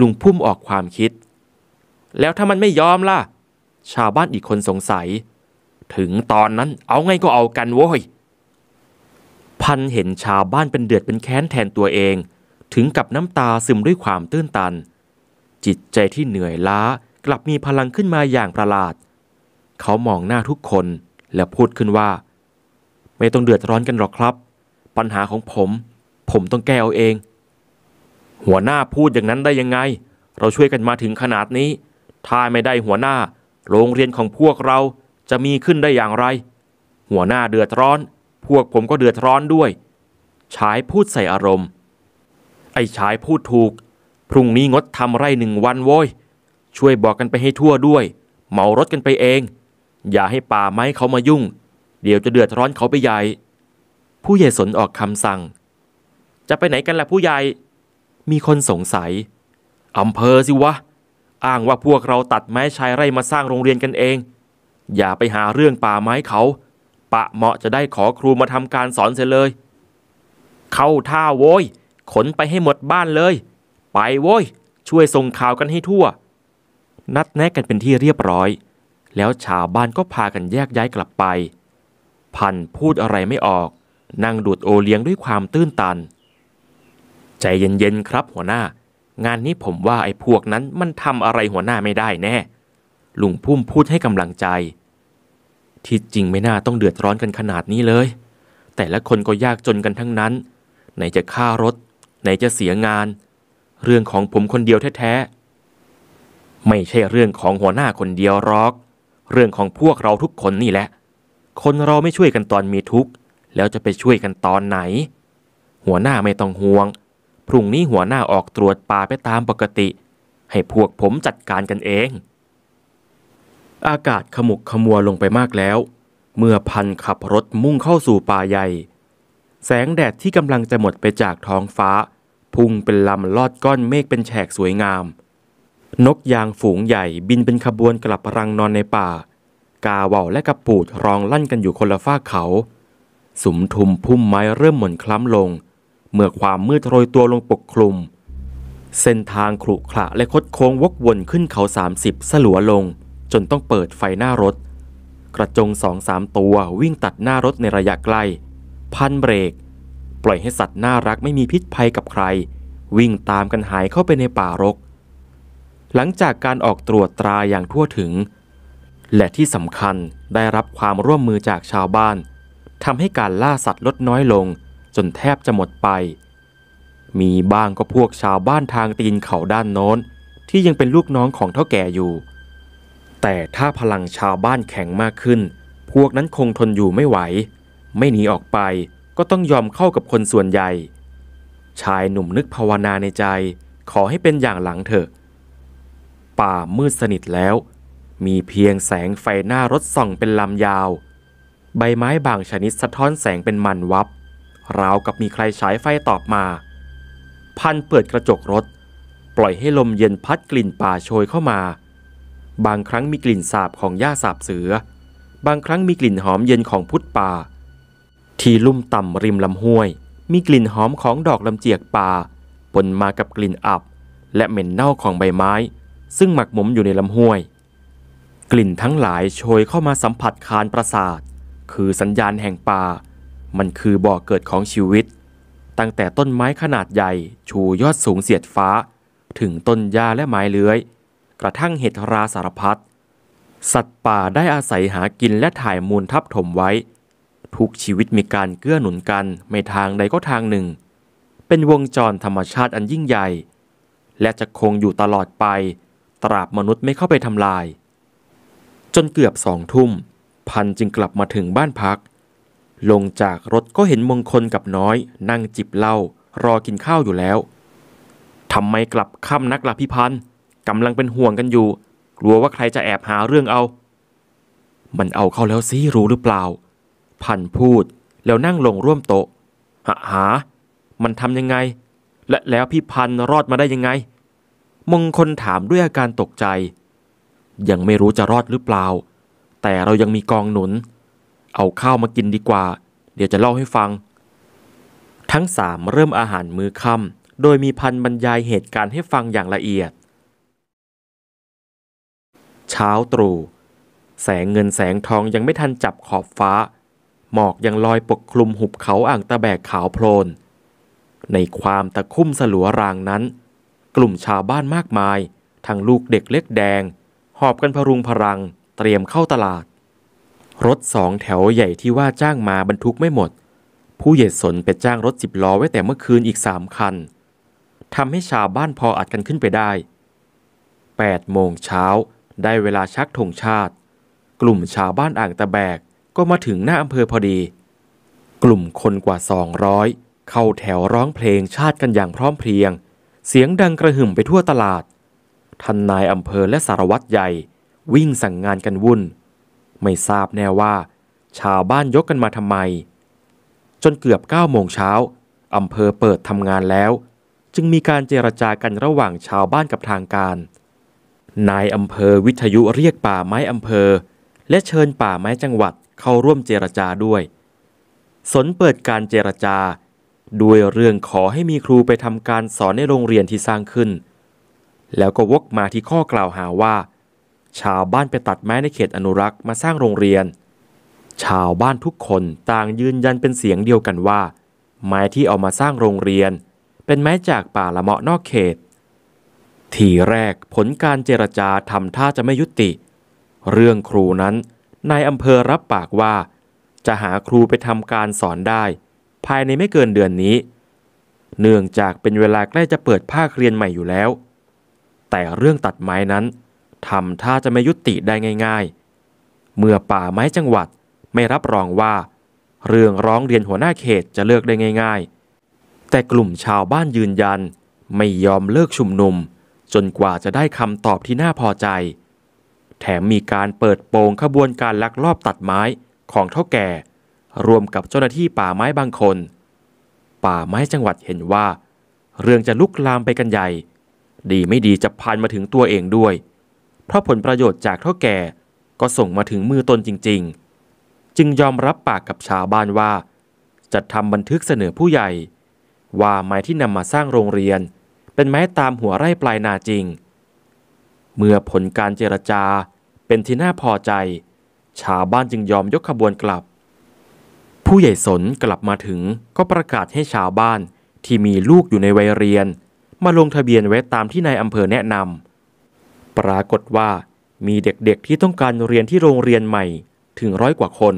ลุงพุ่มออกความคิด แล้วถ้ามันไม่ยอมล่ะ ชาวบ้านอีกคนสงสัย ถึงตอนนั้นเอาไงก็เอากันโว้ยพันเห็นชาวบ้านเป็นเดือดเป็นแค้นแทนตัวเอง ถึงกับน้ำตาซึมด้วยความตื้นตันจิตใจที่เหนื่อยล้ากลับมีพลังขึ้นมาอย่างประหลาด เขามองหน้าทุกคนและพูดขึ้นว่า ไม่ต้องเดือดร้อนกันหรอกครับ ปัญหาของผม ผมต้องแก้เอาเอง หัวหน้าพูดอย่างนั้นได้ยังไง เราช่วยกันมาถึงขนาดนี้ถ้าไม่ได้หัวหน้า โรงเรียนของพวกเราจะมีขึ้นได้อย่างไร หัวหน้าเดือดร้อนพวกผมก็เดือดร้อนด้วย ชายพูดใส่อารมณ์ ไอ้ชายพูดถูก พรุ่งนี้งดทำไร่หนึ่งวันโว้ย ช่วยบอกกันไปให้ทั่วด้วยเหมารถกันไปเอง อย่าให้ป่าไม้เขามายุ่ง เดี๋ยวจะเดือดร้อนเขาไปใหญ่ ผู้ใหญ่สนออกคำสั่ง จะไปไหนกันล่ะผู้ใหญ่ มีคนสงสัยอำเภอสิวะ อ้างว่าพวกเราตัดไม้ชายไร่มาสร้างโรงเรียนกันเอง อย่าไปหาเรื่องป่าไม้เขาะเหมาะจะได้ขอครูมาทำการสอนเสียเลย เข้าท่าโว้ย ขนไปให้หมดบ้านเลย ไปโว้ย ช่วยส่งข่าวกันให้ทั่ว นัดแนะกันเป็นที่เรียบร้อย แล้วชาวบ้านก็พากันแยกย้ายกลับไป พันพูดอะไรไม่ออก นั่งดูดโอเลี้ยงด้วยความตื้นตัน ใจเย็นๆครับ หัวหน้า งานนี้ผมว่าไอ้พวกนั้นมันทำอะไรหัวหน้าไม่ได้แน่ ลุงพุ่มพูดให้กำลังใจที่จริงไม่น่าต้องเดือดร้อนกันขนาดนี้เลย แต่ละคนก็ยากจนกันทั้งนั้น ไหนจะค่ารถ ไหนจะเสียงาน เรื่องของผมคนเดียวแท้ๆ ไม่ใช่เรื่องของหัวหน้าคนเดียวรอก เรื่องของพวกเราทุกคนนี่แหละ คนเราไม่ช่วยกันตอนมีทุกข์ แล้วจะไปช่วยกันตอนไหน หัวหน้าไม่ต้องห่วง พรุ่งนี้หัวหน้าออกตรวจป่าไปตามปกติ ให้พวกผมจัดการกันเองอากาศขมุกขมัวลงไปมากแล้ว เมื่อพันขับรถมุ่งเข้าสู่ป่าใหญ่ แสงแดดที่กำลังจะหมดไปจากท้องฟ้าพุ่งเป็นลำลอดก้อนเมฆเป็นแฉกสวยงาม นกยางฝูงใหญ่บินเป็นขบวนกลับรังนอนในป่า กาว่าวและกระปูดร้องลั่นกันอยู่คนละฝ้าเขาสุมทุมพุ่มไม้เริ่มหม่นคล้ำลง เมื่อความมืดโรยตัวลงปกคลุม เส้นทางขรุขระและคดโค้งวกวนขึ้นเขา 30สลัวลงจนต้องเปิดไฟหน้ารถ กระจงสองสามตัววิ่งตัดหน้ารถในระยะไกลพันเบรก ปล่อยให้สัตว์น่ารักไม่มีพิษภัยกับใคร วิ่งตามกันหายเข้าไปในป่ารก หลังจากการออกตรวจตราอย่างทั่วถึง และที่สำคัญได้รับความร่วมมือจากชาวบ้านทำให้การล่าสัตว์ลดน้อยลง จนแทบจะหมดไป มีบ้างก็พวกชาวบ้านทางตีนเขาด้านโน้นที่ยังเป็นลูกน้องของเท่าแก่อยู่แต่ถ้าพลังชาวบ้านแข็งมากขึ้น พวกนั้นคงทนอยู่ไม่ไหว ไม่หนีออกไปก็ต้องยอมเข้ากับคนส่วนใหญ่ ชายหนุ่มนึกภาวนาในใจ ขอให้เป็นอย่างหลังเถอะ ป่ามืดสนิทแล้ว มีเพียงแสงไฟหน้ารถส่องเป็นลำยาว ใบไม้บางชนิดสะท้อนแสงเป็นมันวับ ราวกับมีใครฉายไฟตอบมา พันเปิดกระจกรถ ปล่อยให้ลมเย็นพัดกลิ่นป่าโชยเข้ามาบางครั้งมีกลิ่นสาบของหญ้าสาบเสือ บางครั้งมีกลิ่นหอมเย็นของพุทธป่า ที่ลุ่มต่ำริมลำห้วย มีกลิ่นหอมของดอกลำเจียกป่าปนมากับกลิ่นอับ และเหม็นเน่าของใบไม้ ซึ่งหมักหมมอยู่ในลำห้วย กลิ่นทั้งหลายโชยเข้ามาสัมผัสคานประสาทคือสัญญาณแห่งป่า มันคือบ่อเกิดของชีวิต ตั้งแต่ต้นไม้ขนาดใหญ่ชูยอดสูงเสียดฟ้า ถึงต้นหญ้าและไม้เลื้อยระทั่งเห็ดราสารพัดสัตว์ป่าได้อาศัยหากินและถ่ายมูลทับถมไว้ ทุกชีวิตมีการเกื้อหนุนกัน ไม่ทางใดก็ทางหนึ่ง เป็นวงจรธรรมชาติอันยิ่งใหญ่ และจะคงอยู่ตลอดไป ตราบมนุษย์ไม่เข้าไปทำลาย จนเกือบสองทุ่ม พันจึงกลับมาถึงบ้านพัก ลงจากรถก็เห็นมงคลกับน้อย นั่งจิบเหล้ารอกินข้าวอยู่แล้วทำไมกลับค่ำนักล่ะพี่พันธ์กำลังเป็นห่วงกันอยู่ กลัวว่าใครจะแอบหาเรื่องเอา มันเอาเข้าแล้วสิรู้หรือเปล่า พันพูดแล้วนั่งลงร่วมโต๊ะหาหา มันทำยังไง และแล้วพี่พันรอดมาได้ยังไง มงคลถามด้วยอาการตกใจ ยังไม่รู้จะรอดหรือเปล่า แต่เรายังมีกองหนุน เอาข้าวมากินดีกว่า เดี๋ยวจะเล่าให้ฟัง ทั้งสามเริ่มอาหารมือค่ำโดยมีพันบรรยายเหตุการณ์ให้ฟังอย่างละเอียดเช้าตรู่ แสงเงินแสงทองยังไม่ทันจับขอบฟ้า หมอกยังลอยปกคลุมหุบเขาอ่างตะแบกขาวโพลนในความตะคุ่มสลัวรางนั้น กลุ่มชาวบ้านมากมาย ทั้งลูกเด็กเล็กแดง หอบกันพรุงพรัง เตรียมเข้าตลาด รถสองแถวใหญ่ที่ว่าจ้างมาบรรทุกไม่หมด ผู้เหยียดสนไปจ้างรถสิบล้อไว้แต่เมื่อคืนอีกสามคันทำให้ชาวบ้านพออัดกันขึ้นไปได้8โมงเช้าได้เวลาชักธงชาติ กลุ่มชาวบ้านอ่างตะแบกก็มาถึงหน้าอำเภอพอดี กลุ่มคนกว่า 200 เข้าแถวร้องเพลงชาติกันอย่างพร้อมเพรียง เสียงดังกระหึ่มไปทั่วตลาดท่านนายอำเภอและสารวัตรใหญ่ วิ่งสั่งงานกันวุ่น ไม่ทราบแน่ว่า ชาวบ้านยกกันมาทำไม จนเกือบ9โมงเช้าอำเภอเปิดทำงานแล้ว จึงมีการเจรจากันระหว่างชาวบ้านกับทางการนายอำเภอวิทยุเรียกป่าไม้อำเภอและเชิญป่าไม้จังหวัดเข้าร่วมเจรจาด้วย สนเปิดการเจรจาด้วยเรื่องขอให้มีครูไปทำการสอนในโรงเรียนที่สร้างขึ้น แล้วก็วกมาที่ข้อกล่าวหาว่า ชาวบ้านไปตัดไม้ในเขตอนุรักษ์มาสร้างโรงเรียน ชาวบ้านทุกคนต่างยืนยันเป็นเสียงเดียวกันว่า ไม้ที่เอามาสร้างโรงเรียน เป็นไม้จากป่าละเมาะนอกเขตทีแรกผลการเจรจาทำท่าจะไม่ยุติ เรื่องครูนั้นนายอำเภอรับปากว่า จะหาครูไปทำการสอนได้ ภายในไม่เกินเดือนนี้ เนื่องจากเป็นเวลาใกล้จะเปิดภาคเรียนใหม่อยู่แล้ว แต่เรื่องตัดไม้นั้นทำท่าจะไม่ยุติได้ง่าย ๆ เมื่อป่าไม้จังหวัดไม่รับรองว่า เรื่องร้องเรียนหัวหน้าเขตจะเลิกได้ง่าย ๆ แต่กลุ่มชาวบ้านยืนยันไม่ยอมเลิกชุมนุมจนกว่าจะได้คำตอบที่น่าพอใจ แถมมีการเปิดโปงขบวนการลักลอบตัดไม้ของเท่าแก่ รวมกับเจ้าหน้าที่ป่าไม้บางคน ป่าไม้จังหวัดเห็นว่า เรื่องจะลุกลามไปกันใหญ่ ดีไม่ดีจะพันมาถึงตัวเองด้วย เพราะผลประโยชน์จากเท่าแก่ก็ส่งมาถึงมือตนจริงๆ จึงยอมรับปากกับชาวบ้านว่า จะทำบันทึกเสนอผู้ใหญ่ ว่าไม้ที่นำมาสร้างโรงเรียนเป็นไม้ตามหัวไร่ปลายนาจริง เมื่อผลการเจรจา เป็นที่น่าพอใจ ชาวบ้านจึงยอมยกขบวนกลับ ผู้ใหญ่สนกลับมาถึงก็ประกาศให้ชาวบ้านที่มีลูกอยู่ในวัยเรียน มาลงทะเบียนไว้ตามที่นายอำเภอแนะนำปรากฏว่ามีเด็กๆที่ต้องการเรียนที่โรงเรียนใหม่ ถึงร้อยกว่าคน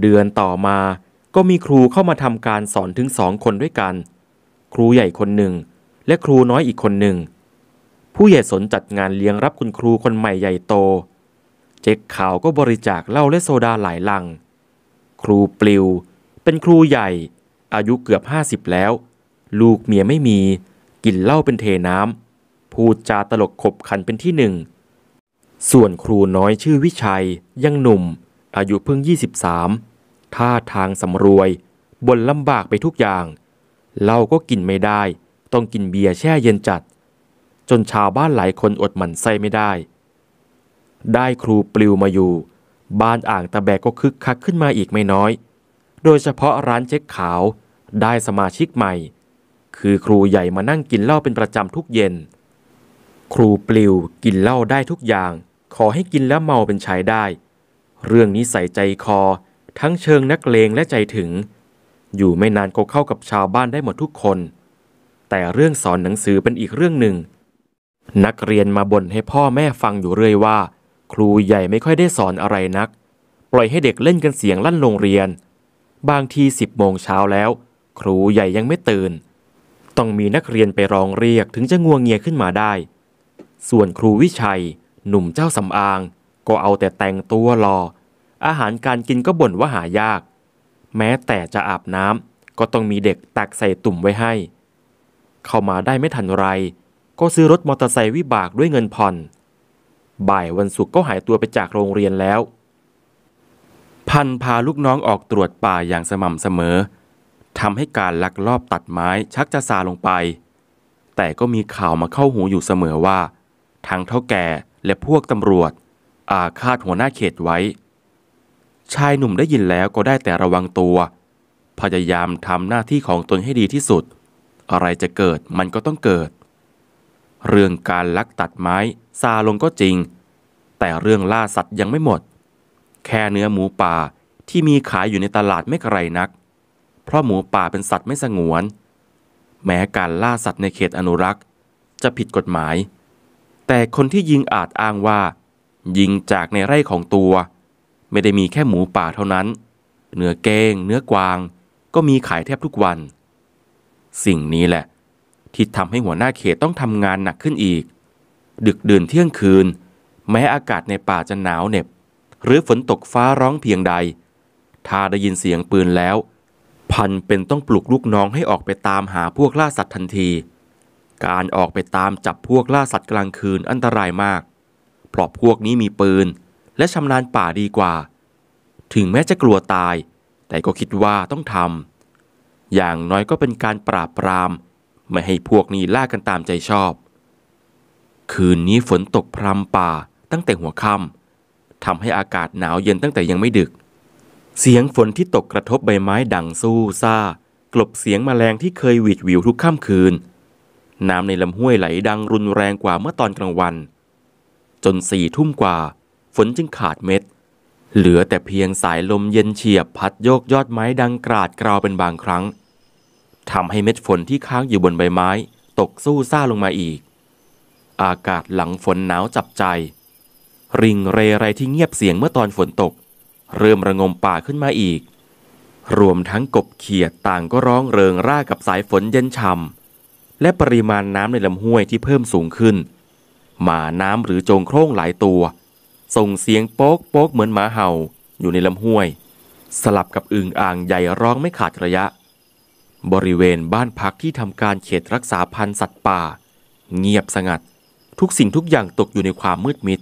เดือนต่อมาก็มีครูเข้ามาทำการสอนถึงสองคนด้วยกัน ครูใหญ่คนหนึ่งและครูน้อยอีกคนหนึ่ง ผู้ใหญ่สนจัดงานเลี้ยงรับคุณครูคนใหม่ใหญ่โต เจ๊กขาวก็บริจาคเหล้าและโซดาหลายลัง ครูปลิวเป็นครูใหญ่ อายุเกือบห้าสิบแล้ว ลูกเมียไม่มี กินเหล้าเป็นเทน้ำพูดจาตลกขบขันเป็นที่หนึ่งส่วนครูน้อยชื่อวิชัยยังหนุ่ม อายุเพิ่ง 23 ท่าทางสำรวย บนลำบากไปทุกอย่างเหล้าก็กินไม่ได้ต้องกินเบียร์แช่เย็นจัด จนชาวบ้านหลายคนอดหมันไส้ไม่ได้ ได้ครูปลิวมาอยู่ บ้านอ่างตะแบกก็คึกคักขึ้นมาอีกไม่น้อย โดยเฉพาะร้านเจ๊กขาวได้สมาชิกใหม่ คือครูใหญ่มานั่งกินเหล้าเป็นประจำทุกเย็น ครูปลิวกินเหล้าได้ทุกอย่าง ขอให้กินแล้วเมาเป็นชายได้ เรื่องนี้ใส่ใจคอทั้งเชิงนักเลงและใจถึง อยู่ไม่นานก็เข้ากับชาวบ้านได้หมดทุกคนแต่เรื่องสอนหนังสือเป็นอีกเรื่องหนึ่ง นักเรียนมาบ่นให้พ่อแม่ฟังอยู่เรื่อยว่า ครูใหญ่ไม่ค่อยได้สอนอะไรนัก ปล่อยให้เด็กเล่นกันเสียงลั่นโรงเรียน บางทีสิบโมงเช้าแล้ว ครูใหญ่ยังไม่ตื่น ต้องมีนักเรียนไปร้องเรียกถึงจะงัวงเงียขึ้นมาได้ ส่วนครูวิชัย หนุ่มเจ้าสำอาง ก็เอาแต่แต่งตัวรอ อาหารการกินก็บ่นว่าหายาก แม้แต่จะอาบน้ำก็ต้องมีเด็กตักใส่ตุ่มไว้ให้เข้ามาได้ไม่ทันไร ก็ซื้อรถมอเตอร์ไซค์วิบากด้วยเงินผ่อน บ่ายวันศุกร์ก็หายตัวไปจากโรงเรียนแล้ว พันพาลูกน้องออกตรวจป่าอย่างสม่ำเสมอทำให้การลักลอบตัดไม้ชักจะซาลงไป แต่ก็มีข่าวมาเข้าหูอยู่เสมอว่า ทั้งเท่าแก่และพวกตำรวจ อาฆาตหัวหน้าเขตไว้ ชายหนุ่มได้ยินแล้วก็ได้แต่ระวังตัว พยายามทำหน้าที่ของตนให้ดีที่สุดอะไรจะเกิดมันก็ต้องเกิด เรื่องการลักตัดไม้ซาลงก็จริง แต่เรื่องล่าสัตว์ยังไม่หมด แค่เนื้อหมูป่าที่มีขายอยู่ในตลาดไม่ไกลนัก เพราะหมูป่าเป็นสัตว์ไม่สงวน แม้การล่าสัตว์ในเขตอนุรักษ์จะผิดกฎหมาย แต่คนที่ยิงอาจอ้างว่า ยิงจากในไร่ของตัว ไม่ได้มีแค่หมูป่าเท่านั้น เนื้อเก้งเนื้อกวาง ก็มีขายแทบทุกวันสิ่งนี้แหละ ที่ทำให้หัวหน้าเขตต้องทำงานหนักขึ้นอีก ดึกดื่นเที่ยงคืน แม้อากาศในป่าจะหนาวเหน็บ หรือฝนตกฟ้าร้องเพียงใดถ้าได้ยินเสียงปืนแล้ว พันเป็นต้องปลุกลูกน้องให้ออกไปตามหาพวกล่าสัตว์ทันที การออกไปตามจับพวกล่าสัตว์กลางคืนอันตรายมากเพราะพวกนี้มีปืน และชำนาญป่าดีกว่า ถึงแม้จะกลัวตาย แต่ก็คิดว่าต้องทำอย่างน้อยก็เป็นการปราบปราม ไม่ให้พวกนี้ล่ากันตามใจชอบ คืนนี้ฝนตกพรำป่าตั้งแต่หัวค่ำทำให้อากาศหนาวเย็นตั้งแต่ยังไม่ดึก เสียงฝนที่ตกกระทบใบไม้ดังสู้ซ่า กลบเสียงมแมลงที่เคยหวีดวิวทุกค่ำคืน น้ำในลำห้วยไหลดังรุนแรงกว่าเมื่อตอนกลางวัน จนสี่ทุ่มกว่า ฝนจึงขาดเม็ดเหลือแต่เพียงสายลมเย็นเฉียบพัดโยกยอดไม้ดังกราดกราวเป็นบางครั้ง ทำให้เม็ดฝนที่ค้างอยู่บนใบไม้ตกสู้ซ่าลงมาอีก อากาศหลังฝนหนาวจับใจ ริงเรไรที่เงียบเสียงเมื่อตอนฝนตก เริ่มระงมป่าขึ้นมาอีก รวมทั้งกบเขียดต่างก็ร้องเริงร่ากับสายฝนเย็นช่ำและปริมาณน้ำในลำห้วยที่เพิ่มสูงขึ้น หมาน้ำหรือโจงโคร่งหลายตัวส่งเสียงโป๊กโป๊กเหมือนหมาเห่าอยู่ในลำห้วย สลับกับอึ่งอ่างใหญ่ร้องไม่ขาดระยะ บริเวณบ้านพักที่ทำการเขตรักษาพันธุ์สัตว์ป่า เงียบสงัด ทุกสิ่งทุกอย่างตกอยู่ในความมืดมิด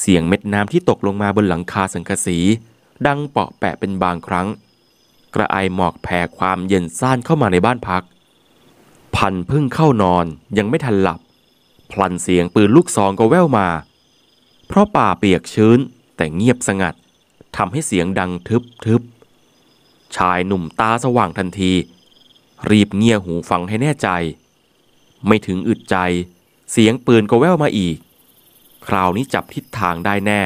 เสียงเม็ดน้ำที่ตกลงมาบนหลังคาสังกะสีดังเปาะแปะเป็นบางครั้ง กระไอหมอกแผ่ความเย็นซ่านเข้ามาในบ้านพัก พันพึ่งเข้านอนยังไม่ทันหลับพลันเสียงปืนลูกซองก็แว่วมาเพราะป่าเปียกชื้นแต่เงียบสงัดทำให้เสียงดังทึบทึบ ชายหนุ่มตาสว่างทันที รีบเงี่ยหูฟังให้แน่ใจ ไม่ถึงอึดใจเสียงปืนก็แว่วมาอีก คราวนี้จับทิศทางได้แน่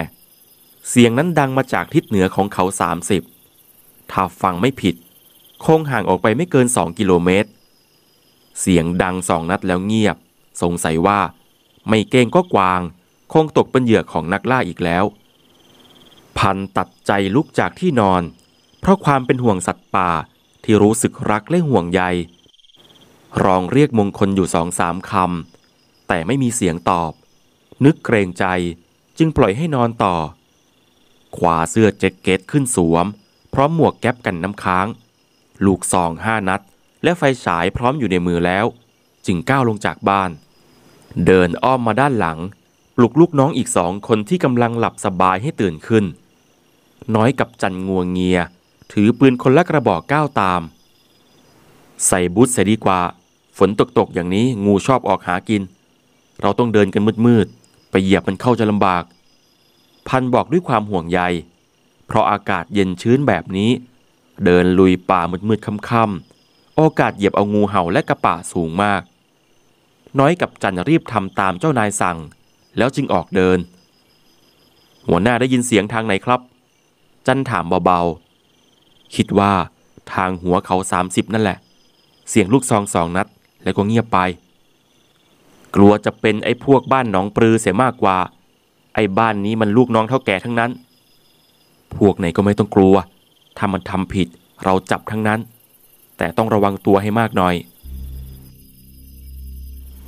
เสียงนั้นดังมาจากทิศเหนือของเขา 30 ถ้าฟังไม่ผิด คงห่างออกไปไม่เกินสองกิโลเมตร เสียงดังสองนัดแล้วเงียบ สงสัยว่า ไม่เก้งก็กวางคงตกเป็นเหยื่อของนักล่าอีกแล้ว พันตัดใจลุกจากที่นอน เพราะความเป็นห่วงสัตว์ป่าที่รู้สึกรักและห่วงใย รองเรียกมงคลอยู่สองสามคำแต่ไม่มีเสียงตอบ นึกเกรงใจจึงปล่อยให้นอนต่อ ขวาเสื้อแจ็คเก็ตขึ้นสวม พร้อมหมวกแก๊ปกันน้ำค้าง ลูกซองห้านัด และไฟฉายพร้อมอยู่ในมือแล้วจึงก้าวลงจากบ้าน เดินอ้อมมาด้านหลังปลุกลูกน้องอีกสองคนที่กำลังหลับสบายให้ตื่นขึ้น น้อยกับจันงวงเงีย ถือปืนคนละกระบอกก้าวตาม ใส่บูทเสียดีกว่า ฝนตกตกอย่างนี้งูชอบออกหากิน เราต้องเดินกันมืดๆไปเหยียบมันเข้าจะลำบาก พันบอกด้วยความห่วงใย เพราะอากาศเย็นชื้นแบบนี้ เดินลุยป่ามืดๆค่ำๆโอกาสเหยียบเอางูเห่าและกระป่าสูงมาก น้อยกับจันรีบทำตามเจ้านายสั่งแล้วจึงออกเดิน หัวหน้าได้ยินเสียงทางไหนครับ จันถามเบาๆ คิดว่า ทางหัวเขา 30 นั่นแหละ เสียงลูกซองสองนัดแล้วก็เงียบไป กลัวจะเป็นไอ้พวกบ้านหนองปลือเสียมากกว่า ไอ้บ้านนี้มันลูกน้องเท่าแก่ทั้งนั้น พวกไหนก็ไม่ต้องกลัว ถ้ามันทำผิดเราจับทั้งนั้น แต่ต้องระวังตัวให้มากหน่อย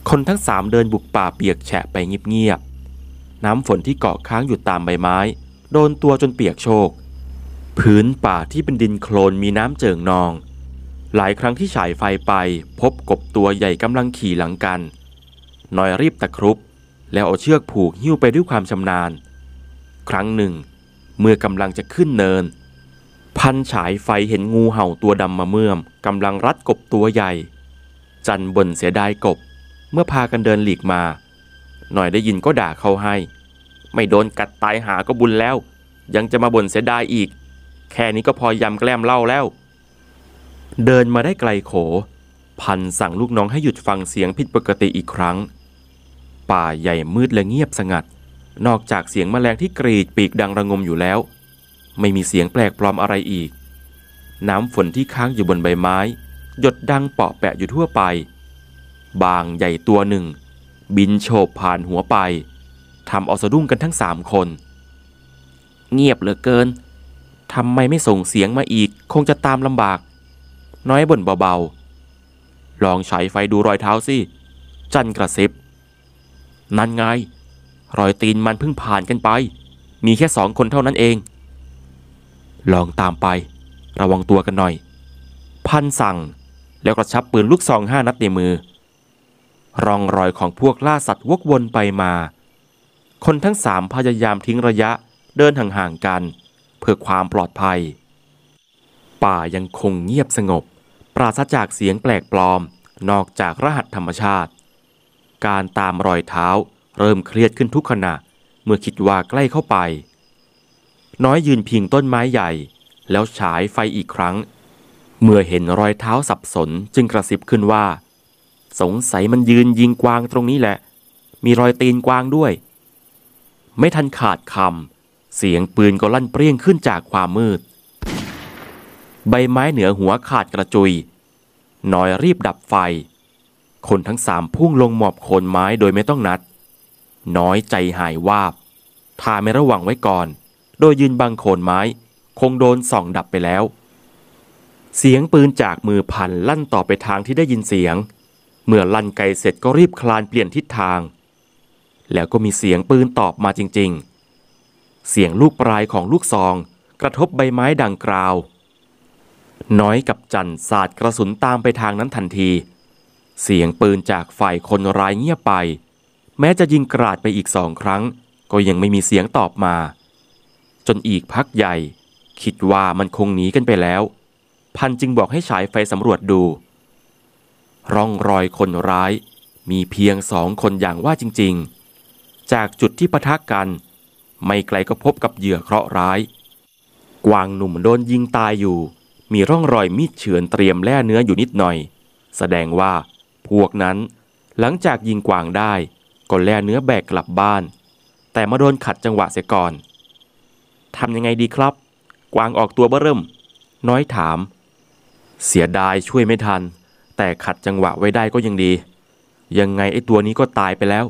คนทั้งสามเดินบุกป่าเปียกแฉะไปเงียบๆ น้ำฝนที่เกาะค้างอยู่ตามใบไม้ โดนตัวจนเปียกโชก พื้นป่าที่เป็นดินโคลนมีน้ำเจิ่งนอง หลายครั้งที่ฉายไฟไปพบกบตัวใหญ่กำลังขี่หลังกัน นอยรีบตะครุบ แล้วเอาเชือกผูกหิ้วไปด้วยความชำนาญ ครั้งหนึ่งเมื่อกำลังจะขึ้นเนิน พันฉายไฟเห็นงูเห่าตัวดำมาเมื่อมกำลังรัดกบตัวใหญ่ จันบนเสียดายกบเมื่อพากันเดินหลีกมา หน่อยได้ยินก็ด่าเขาให้ ไม่โดนกัดตายหาก็บุญแล้ว ยังจะมาบ่นเสียดายอีก แค่นี้ก็พอยำแกล้มเล่าแล้ว เดินมาได้ไกลโข พันสั่งลูกน้องให้หยุดฟังเสียงผิดปกติอีกครั้ง ป่าใหญ่มืดและเงียบสงัด นอกจากเสียงแมลงที่กรีดปีกดังระงมอยู่แล้ว ไม่มีเสียงแปลกปลอมอะไรอีก น้ำฝนที่ค้างอยู่บนใบไม้หยดดังเปาะแปะอยู่ทั่วไปบางใหญ่ตัวหนึ่ง บินโฉบผ่านหัวไปทำเอาสะดุ้งกันทั้งสามคน เงียบเหลือเกินทำไมไม่ส่งเสียงมาอีกคงจะตามลำบาก น้อยบ่นเบาๆ ลองฉายไฟดูรอยเท้าสิ จันกระซิบ นั่นไง รอยตีนมันเพิ่งผ่านกันไป มีแค่สองคนเท่านั้นเอง ลองตามไประวังตัวกันหน่อย พันสั่งแล้วกระชับปืนลูกซองห้านัดในมือร่องรอยของพวกล่าสัตว์วกวนไปมา คนทั้งสามพยายามทิ้งระยะเดินห่างๆกัน เพื่อความปลอดภัย ป่ายังคงเงียบสงบ ปราศจากเสียงแปลกปลอม นอกจากรหัสธรรมชาติ การตามรอยเท้าเริ่มเครียดขึ้นทุกขณะ เมื่อคิดว่าใกล้เข้าไป น้อยยืนพิงต้นไม้ใหญ่ แล้วฉายไฟอีกครั้ง เมื่อเห็นรอยเท้าสับสนจึงกระซิบขึ้นว่าสงสัยมันยืนยิงกวางตรงนี้แหละ มีรอยตีนกวางด้วย ไม่ทันขาดคำเสียงปืนก็ลั่นเปรี้ยงขึ้นจากความมืด ใบไม้เหนือหัวขาดกระจุย น้อยรีบดับไฟ คนทั้งสามพุ่งลงหมอบโคนไม้โดยไม่ต้องนัด น้อยใจหายวาบ ถ้าไม่ระวังไว้ก่อน โดยยืนบังโคนไม้ คงโดนส่องดับไปแล้ว เสียงปืนจากมือพันลั่นต่อไปทางที่ได้ยินเสียงเมื่อลั่นไกเสร็จก็รีบคลานเปลี่ยนทิศทาง แล้วก็มีเสียงปืนตอบมาจริงๆ เสียงลูกปลายของลูกซองกระทบใบไม้ดังกราว น้อยกับจันสาดกระสุนตามไปทางนั้นทันที เสียงปืนจากฝ่ายคนร้ายเงียบไป แม้จะยิงกราดไปอีกสองครั้ง ก็ยังไม่มีเสียงตอบมา จนอีกพักใหญ่ คิดว่ามันคงหนีกันไปแล้ว พันจึงบอกให้ฉายไฟสำรวจดูร่องรอยคนร้ายมีเพียงสองคนอย่างว่าจริงๆ จากจุดที่ปะทะกกัน ไม่ไกลก็พบกับเหยื่อเคราะห์ร้าย กวางหนุ่มโดนยิงตายอยู่ มีร่องรอยมีดเฉือนเตรียมแล่เนื้ออยู่นิดหน่อย แสดงว่า พวกนั้นหลังจากยิงกวางได้ก็แล่เนื้อแบกกลับบ้าน แต่มาโดนขัดจังหวะเสียก่อน ทำยังไงดีครับ กวางออกตัวเบื้อเริ่ม น้อยถาม เสียดายช่วยไม่ทันแต่ขัดจังหวะไว้ได้ก็ยังดี ยังไงไอ้ตัวนี้ก็ตายไปแล้ว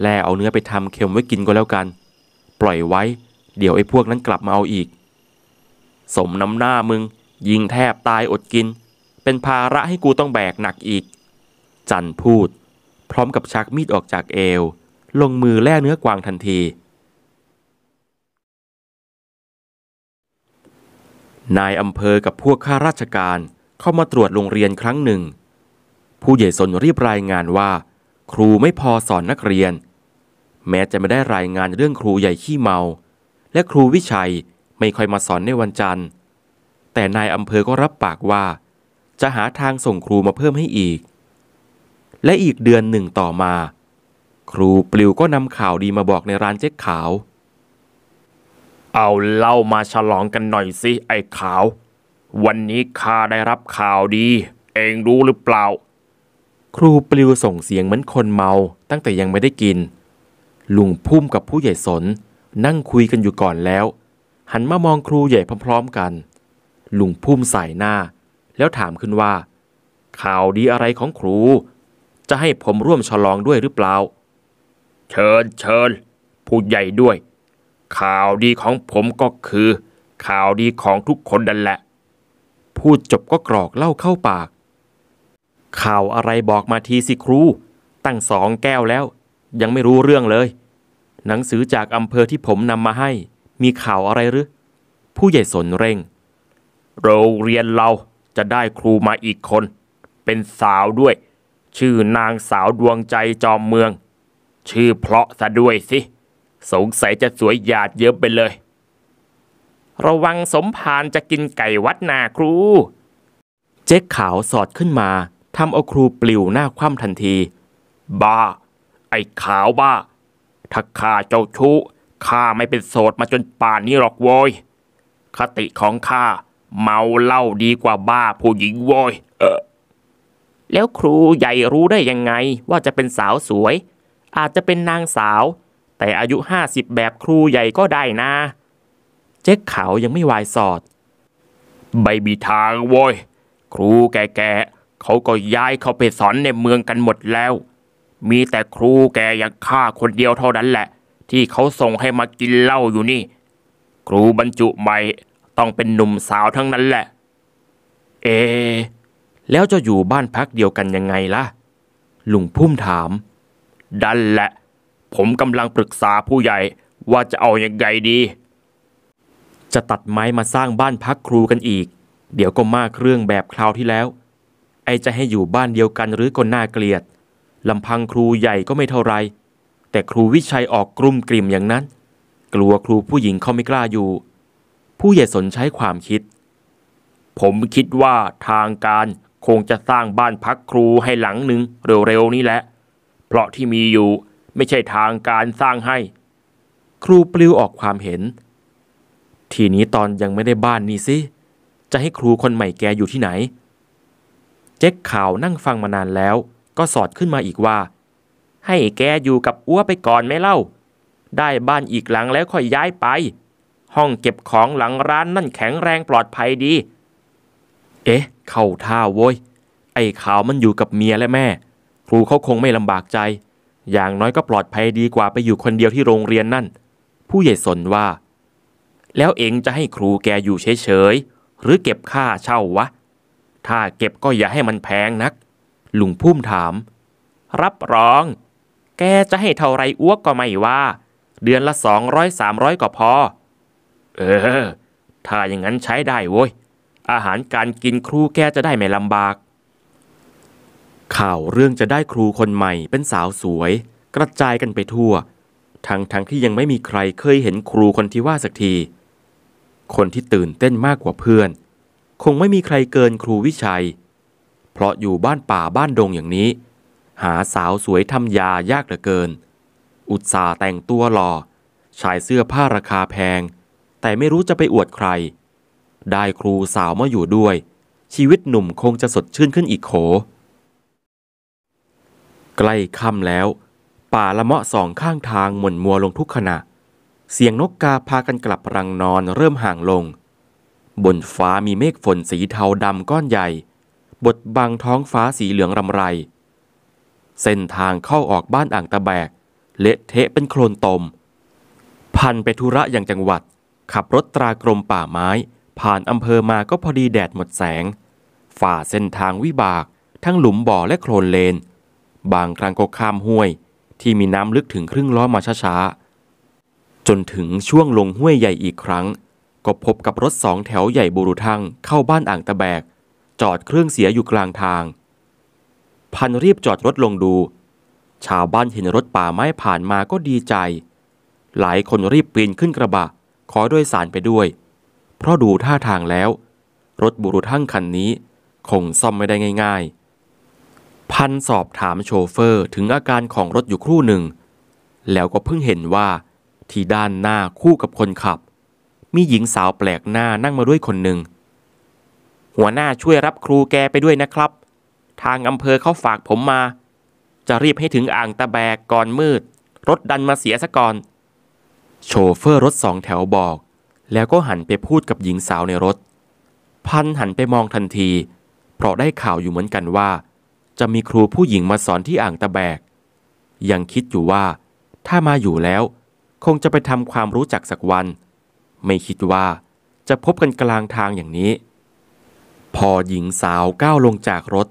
แล่เอาเนื้อไปทำเค็มไว้กินก็แล้วกัน ปล่อยไว้ เดี๋ยวไอ้พวกนั้นกลับมาเอาอีก สมน้ำหน้ามึงยิงแทบตายอดกิน เป็นภาระให้กูต้องแบกหนักอีก จันพูด พร้อมกับชักมีดออกจากเอว ลงมือแล่เนื้อกวางทันที นายอำเภอกับพวกข้าราชการเข้ามาตรวจโรงเรียนครั้งหนึ่งผู้ใหญ่สนรีบรายงานว่าครูไม่พอสอนนักเรียน แม้จะไม่ได้รายงานเรื่องครูใหญ่ขี้เมา และครูวิชัยไม่ค่อยมาสอนในวันจันทร์ แต่นายอำเภอก็รับปากว่า จะหาทางส่งครูมาเพิ่มให้อีก และอีกเดือนหนึ่งต่อมา ครูปลิวก็นำข่าวดีมาบอกในร้านเจ๊กขาว เอาเล่ามาฉลองกันหน่อยสิ ไอ้ขาว วันนี้ข้าได้รับข่าวดี เองรู้หรือเปล่าครูปลิวส่งเสียงเหมือนคนเมาตั้งแต่ยังไม่ได้กิน ลุงพุ่มกับผู้ใหญ่สนนั่งคุยกันอยู่ก่อนแล้ว หันมามองครูใหญ่พร้อมๆกัน ลุงพุ่มใส่หน้า แล้วถามขึ้นว่า ข่าวดีอะไรของครู จะให้ผมร่วมฉลองด้วยหรือเปล่า เชิญเชิญผู้ใหญ่ด้วย ข่าวดีของผมก็คือ ข่าวดีของทุกคนดันแหละ พูดจบก็กรอกเล่าเข้าปากข่าวอะไรบอกมาทีสิครู ตั้งสองแก้วแล้ว ยังไม่รู้เรื่องเลย หนังสือจากอำเภอที่ผมนำมาให้ มีข่าวอะไรหรือผู้ใหญ่สนเร่ง โรงเรียนเราจะได้ครูมาอีกคน เป็นสาวด้วย ชื่อนางสาวดวงใจจอมเมือง ชื่อเพราะซะด้วยสิ สงสัยจะสวยหยาดเยอะไปเลย ระวังสมภารจะกินไก่วัดนาครู เจ๊กขาวสอดขึ้นมาทำเอาครูปลิวหน้าคว่ำทันที บ้า ไอ้ขาวบ้าถ้าข้าเจ้าชู้ข้าไม่เป็นโสดมาจนป่านนี้หรอกโว้ย คติของข้าเมาเหล้าดีกว่าบ้าผู้หญิงโว้ย เออแล้วครูใหญ่รู้ได้ยังไงว่าจะเป็นสาวสวย อาจจะเป็นนางสาว แต่อายุห้าสิบแบบครูใหญ่ก็ได้นะ เจ๊กขาวยังไม่วายสอดใบบีทางโว้ย ครูแก่เขาก็ย้ายเข้าไปสอนในเมืองกันหมดแล้ว มีแต่ครูแกอย่างข้าคนเดียวเท่านั้นแหละ ที่เขาส่งให้มากินเหล้าอยู่นี่ ครูบรรจุใหม่ต้องเป็นหนุ่มสาวทั้งนั้นแหละ เอ แล้วจะอยู่บ้านพักเดียวกันยังไงล่ะลุงพุ่มถาม ดันแหละ ผมกำลังปรึกษาผู้ใหญ่ว่าจะเอาอยัางไงดี จะตัดไม้มาสร้างบ้านพักครูกันอีก เดี๋ยวก็มากเรื่องแบบคราวที่แล้วไอจะให้อยู่บ้านเดียวกันหรือก็น่าเกลียดลำพังครูใหญ่ก็ไม่เท่าไรแต่ครูวิชัยออกกลุ่มกลิ่มอย่างนั้น กลัวครูผู้หญิงเขาไม่กล้าอยู่ ผู้ใหญ่สนใช้ความคิด ผมคิดว่าทางการคงจะสร้างบ้านพักครูให้หลังหนึ่งเร็วๆนี้แหละ เพราะที่มีอยู่ไม่ใช่ทางการสร้างให้ ครูปลิวออกความเห็นทีนี้ตอนยังไม่ได้บ้านนี่สิจะให้ครูคนใหม่แกอยู่ที่ไหนเจ๊กข่าวนั่งฟังมานานแล้วก็สอดขึ้นมาอีกว่า ให้แกอยู่กับอ้วไปก่อนไม่เล่า ได้บ้านอีกหลังแล้วค่อยย้ายไป ห้องเก็บของหลังร้านนั่นแข็งแรงปลอดภัยดี เอ๊ะเข้าท่าโว้ยไอ้ขาวมันอยู่กับเมียและแม่ ครูเขาคงไม่ลำบากใจ อย่างน้อยก็ปลอดภัยดีกว่าไปอยู่คนเดียวที่โรงเรียนนั่น ผู้ใหญ่สนว่า แล้วเองจะให้ครูแกอยู่เฉยๆหรือเก็บค่าเช่าวะถ้าเก็บก็อย่าให้มันแพงนักลุงพุ่มถาม รับรอง แกจะให้เท่าไรอ้วกก็ไม่ว่า เดือนละสองร้อยสามร้อยก็พอ เออ ถ้าอย่างนั้นใช้ได้โว้ย อาหารการกินครูแกจะได้ไม่ลำบาก ข่าวเรื่องจะได้ครูคนใหม่เป็นสาวสวย กระจายกันไปทั่ว ทั้งทั้งที่ยังไม่มีใครเคยเห็นครูคนที่ว่าสักที คนที่ตื่นเต้นมากกว่าเพื่อนคงไม่มีใครเกินครูวิชัย เพราะอยู่บ้านป่าบ้านดงอย่างนี้ หาสาวสวยทำยายากเหลือเกิน อุตสาห์แต่งตัวหล่อชายเสื้อผ้าราคาแพง แต่ไม่รู้จะไปอวดใคร ได้ครูสาวมาอยู่ด้วย ชีวิตหนุ่มคงจะสดชื่นขึ้นอีกโข ใกล้ค่ำแล้ว ป่าละเมาะสองข้างทางหม่นมัวลงทุกขณะ เสียงนกกาพากันกลับรังนอนเริ่มห่างลงบนฟ้ามีเมฆฝนสีเทาดำก้อนใหญ่บดบังท้องฟ้าสีเหลืองรำไร เส้นทางเข้าออกบ้านอ่างตะแบก เละเทะเป็นโคลนตม พันไปธุระอย่างจังหวัด ขับรถตรากรมป่าไม้ผ่านอำเภอมาก็พอดีแดดหมดแสง ฝ่าเส้นทางวิบากทั้งหลุมบ่อและโคลนเลน บางครั้งก็ข้ามห้วยที่มีน้ำลึกถึงครึ่งล้อมาช้าๆจนถึงช่วงลงห้วยใหญ่อีกครั้งก็พบกับรถสองแถวใหญ่บูรุทังเข้าบ้านอ่างตะแบก จอดเครื่องเสียอยู่กลางทาง พันรีบจอดรถลงดู ชาวบ้านเห็นรถป่าไม้ผ่านมาก็ดีใจ หลายคนรีบปีนขึ้นกระบะขอโดยสารไปด้วย เพราะดูท่าทางแล้ว รถบูรุทังคันนี้คงซ่อมไม่ได้ง่าย ๆ พันสอบถามโชเฟอร์ถึงอาการของรถอยู่ครู่หนึ่ง แล้วก็เพิ่งเห็นว่าที่ด้านหน้าคู่กับคนขับมีหญิงสาวแปลกหน้านั่งมาด้วยคนหนึ่ง หัวหน้าช่วยรับครูแกไปด้วยนะครับ ทางอำเภอเขาฝากผมมา จะรีบให้ถึงอ่างตะแบกก่อนมืด รถดันมาเสียซะก่อน โชเฟอร์รถสองแถวบอก แล้วก็หันไปพูดกับหญิงสาวในรถ พันหันไปมองทันที เพราะได้ข่าวอยู่เหมือนกันว่า จะมีครูผู้หญิงมาสอนที่อ่างตะแบก ยังคิดอยู่ว่า ถ้ามาอยู่แล้ว คงจะไปทำความรู้จักสักวันเไม่คิดว่าจะพบกันกลางทางอย่างนี้ พอหญิงสาวก้าวลงจากรถ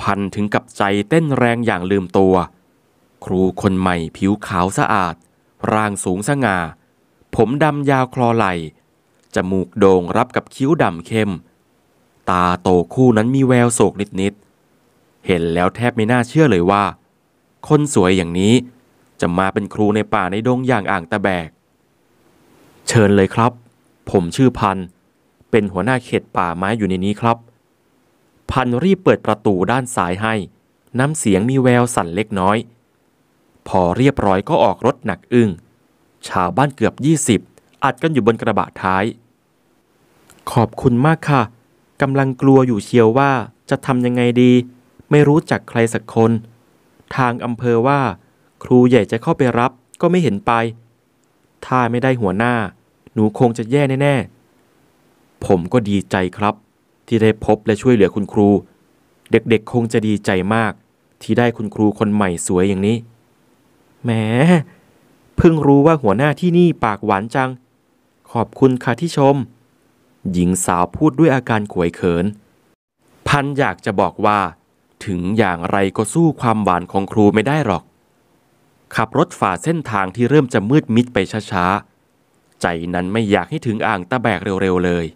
พันถึงกับใจเต้นแรงอย่างลืมตัว ครูคนใหม่ผิวขาวสะอาดร่างสูงสง่า ผมดำยาวคลอไหล จมูกโด่งรับกับคิ้วดำเข้มตาโตคู่นั้นมีแววโศกนิดๆ เห็นแล้วแทบไม่น่าเชื่อเลยว่า คนสวยอย่างนี้จะมาเป็นครูในป่าในดงอย่างอ่างตะแบกเชิญเลยครับ ผมชื่อพัน เป็นหัวหน้าเขตป่าไม้อยู่ในนี้ครับ พันรีบเปิดประตูด้านซ้ายให้ น้ำเสียงมีแววสั่นเล็กน้อย พอเรียบร้อยก็ออกรถหนักอึ้ง ชาวบ้านเกือบยี่สิบอัดกันอยู่บนกระบะท้าย ขอบคุณมากค่ะ กำลังกลัวอยู่เชียวว่าจะทำยังไงดี ไม่รู้จักใครสักคน ทางอำเภอว่า ครูใหญ่จะเข้าไปรับก็ไม่เห็นไปถ้าไม่ได้หัวหน้า หนูคงจะแย่แน่ๆ ผมก็ดีใจครับที่ได้พบและช่วยเหลือคุณครู เด็กๆคงจะดีใจมากที่ได้คุณครูคนใหม่สวยอย่างนี้แหมเพิ่งรู้ว่าหัวหน้าที่นี่ปากหวานจัง ขอบคุณค่ะที่ชม หญิงสาวพูดด้วยอาการขวยเขิน พันอยากจะบอกว่า ถึงอย่างไรก็สู้ความหวานของครูไม่ได้หรอกขับรถฝ่าเส้นทางที่เริ่มจะมืดมิดไปช้าๆ ใจนั้นไม่อยากให้ถึงอ่างตะแบกเร็วๆเลย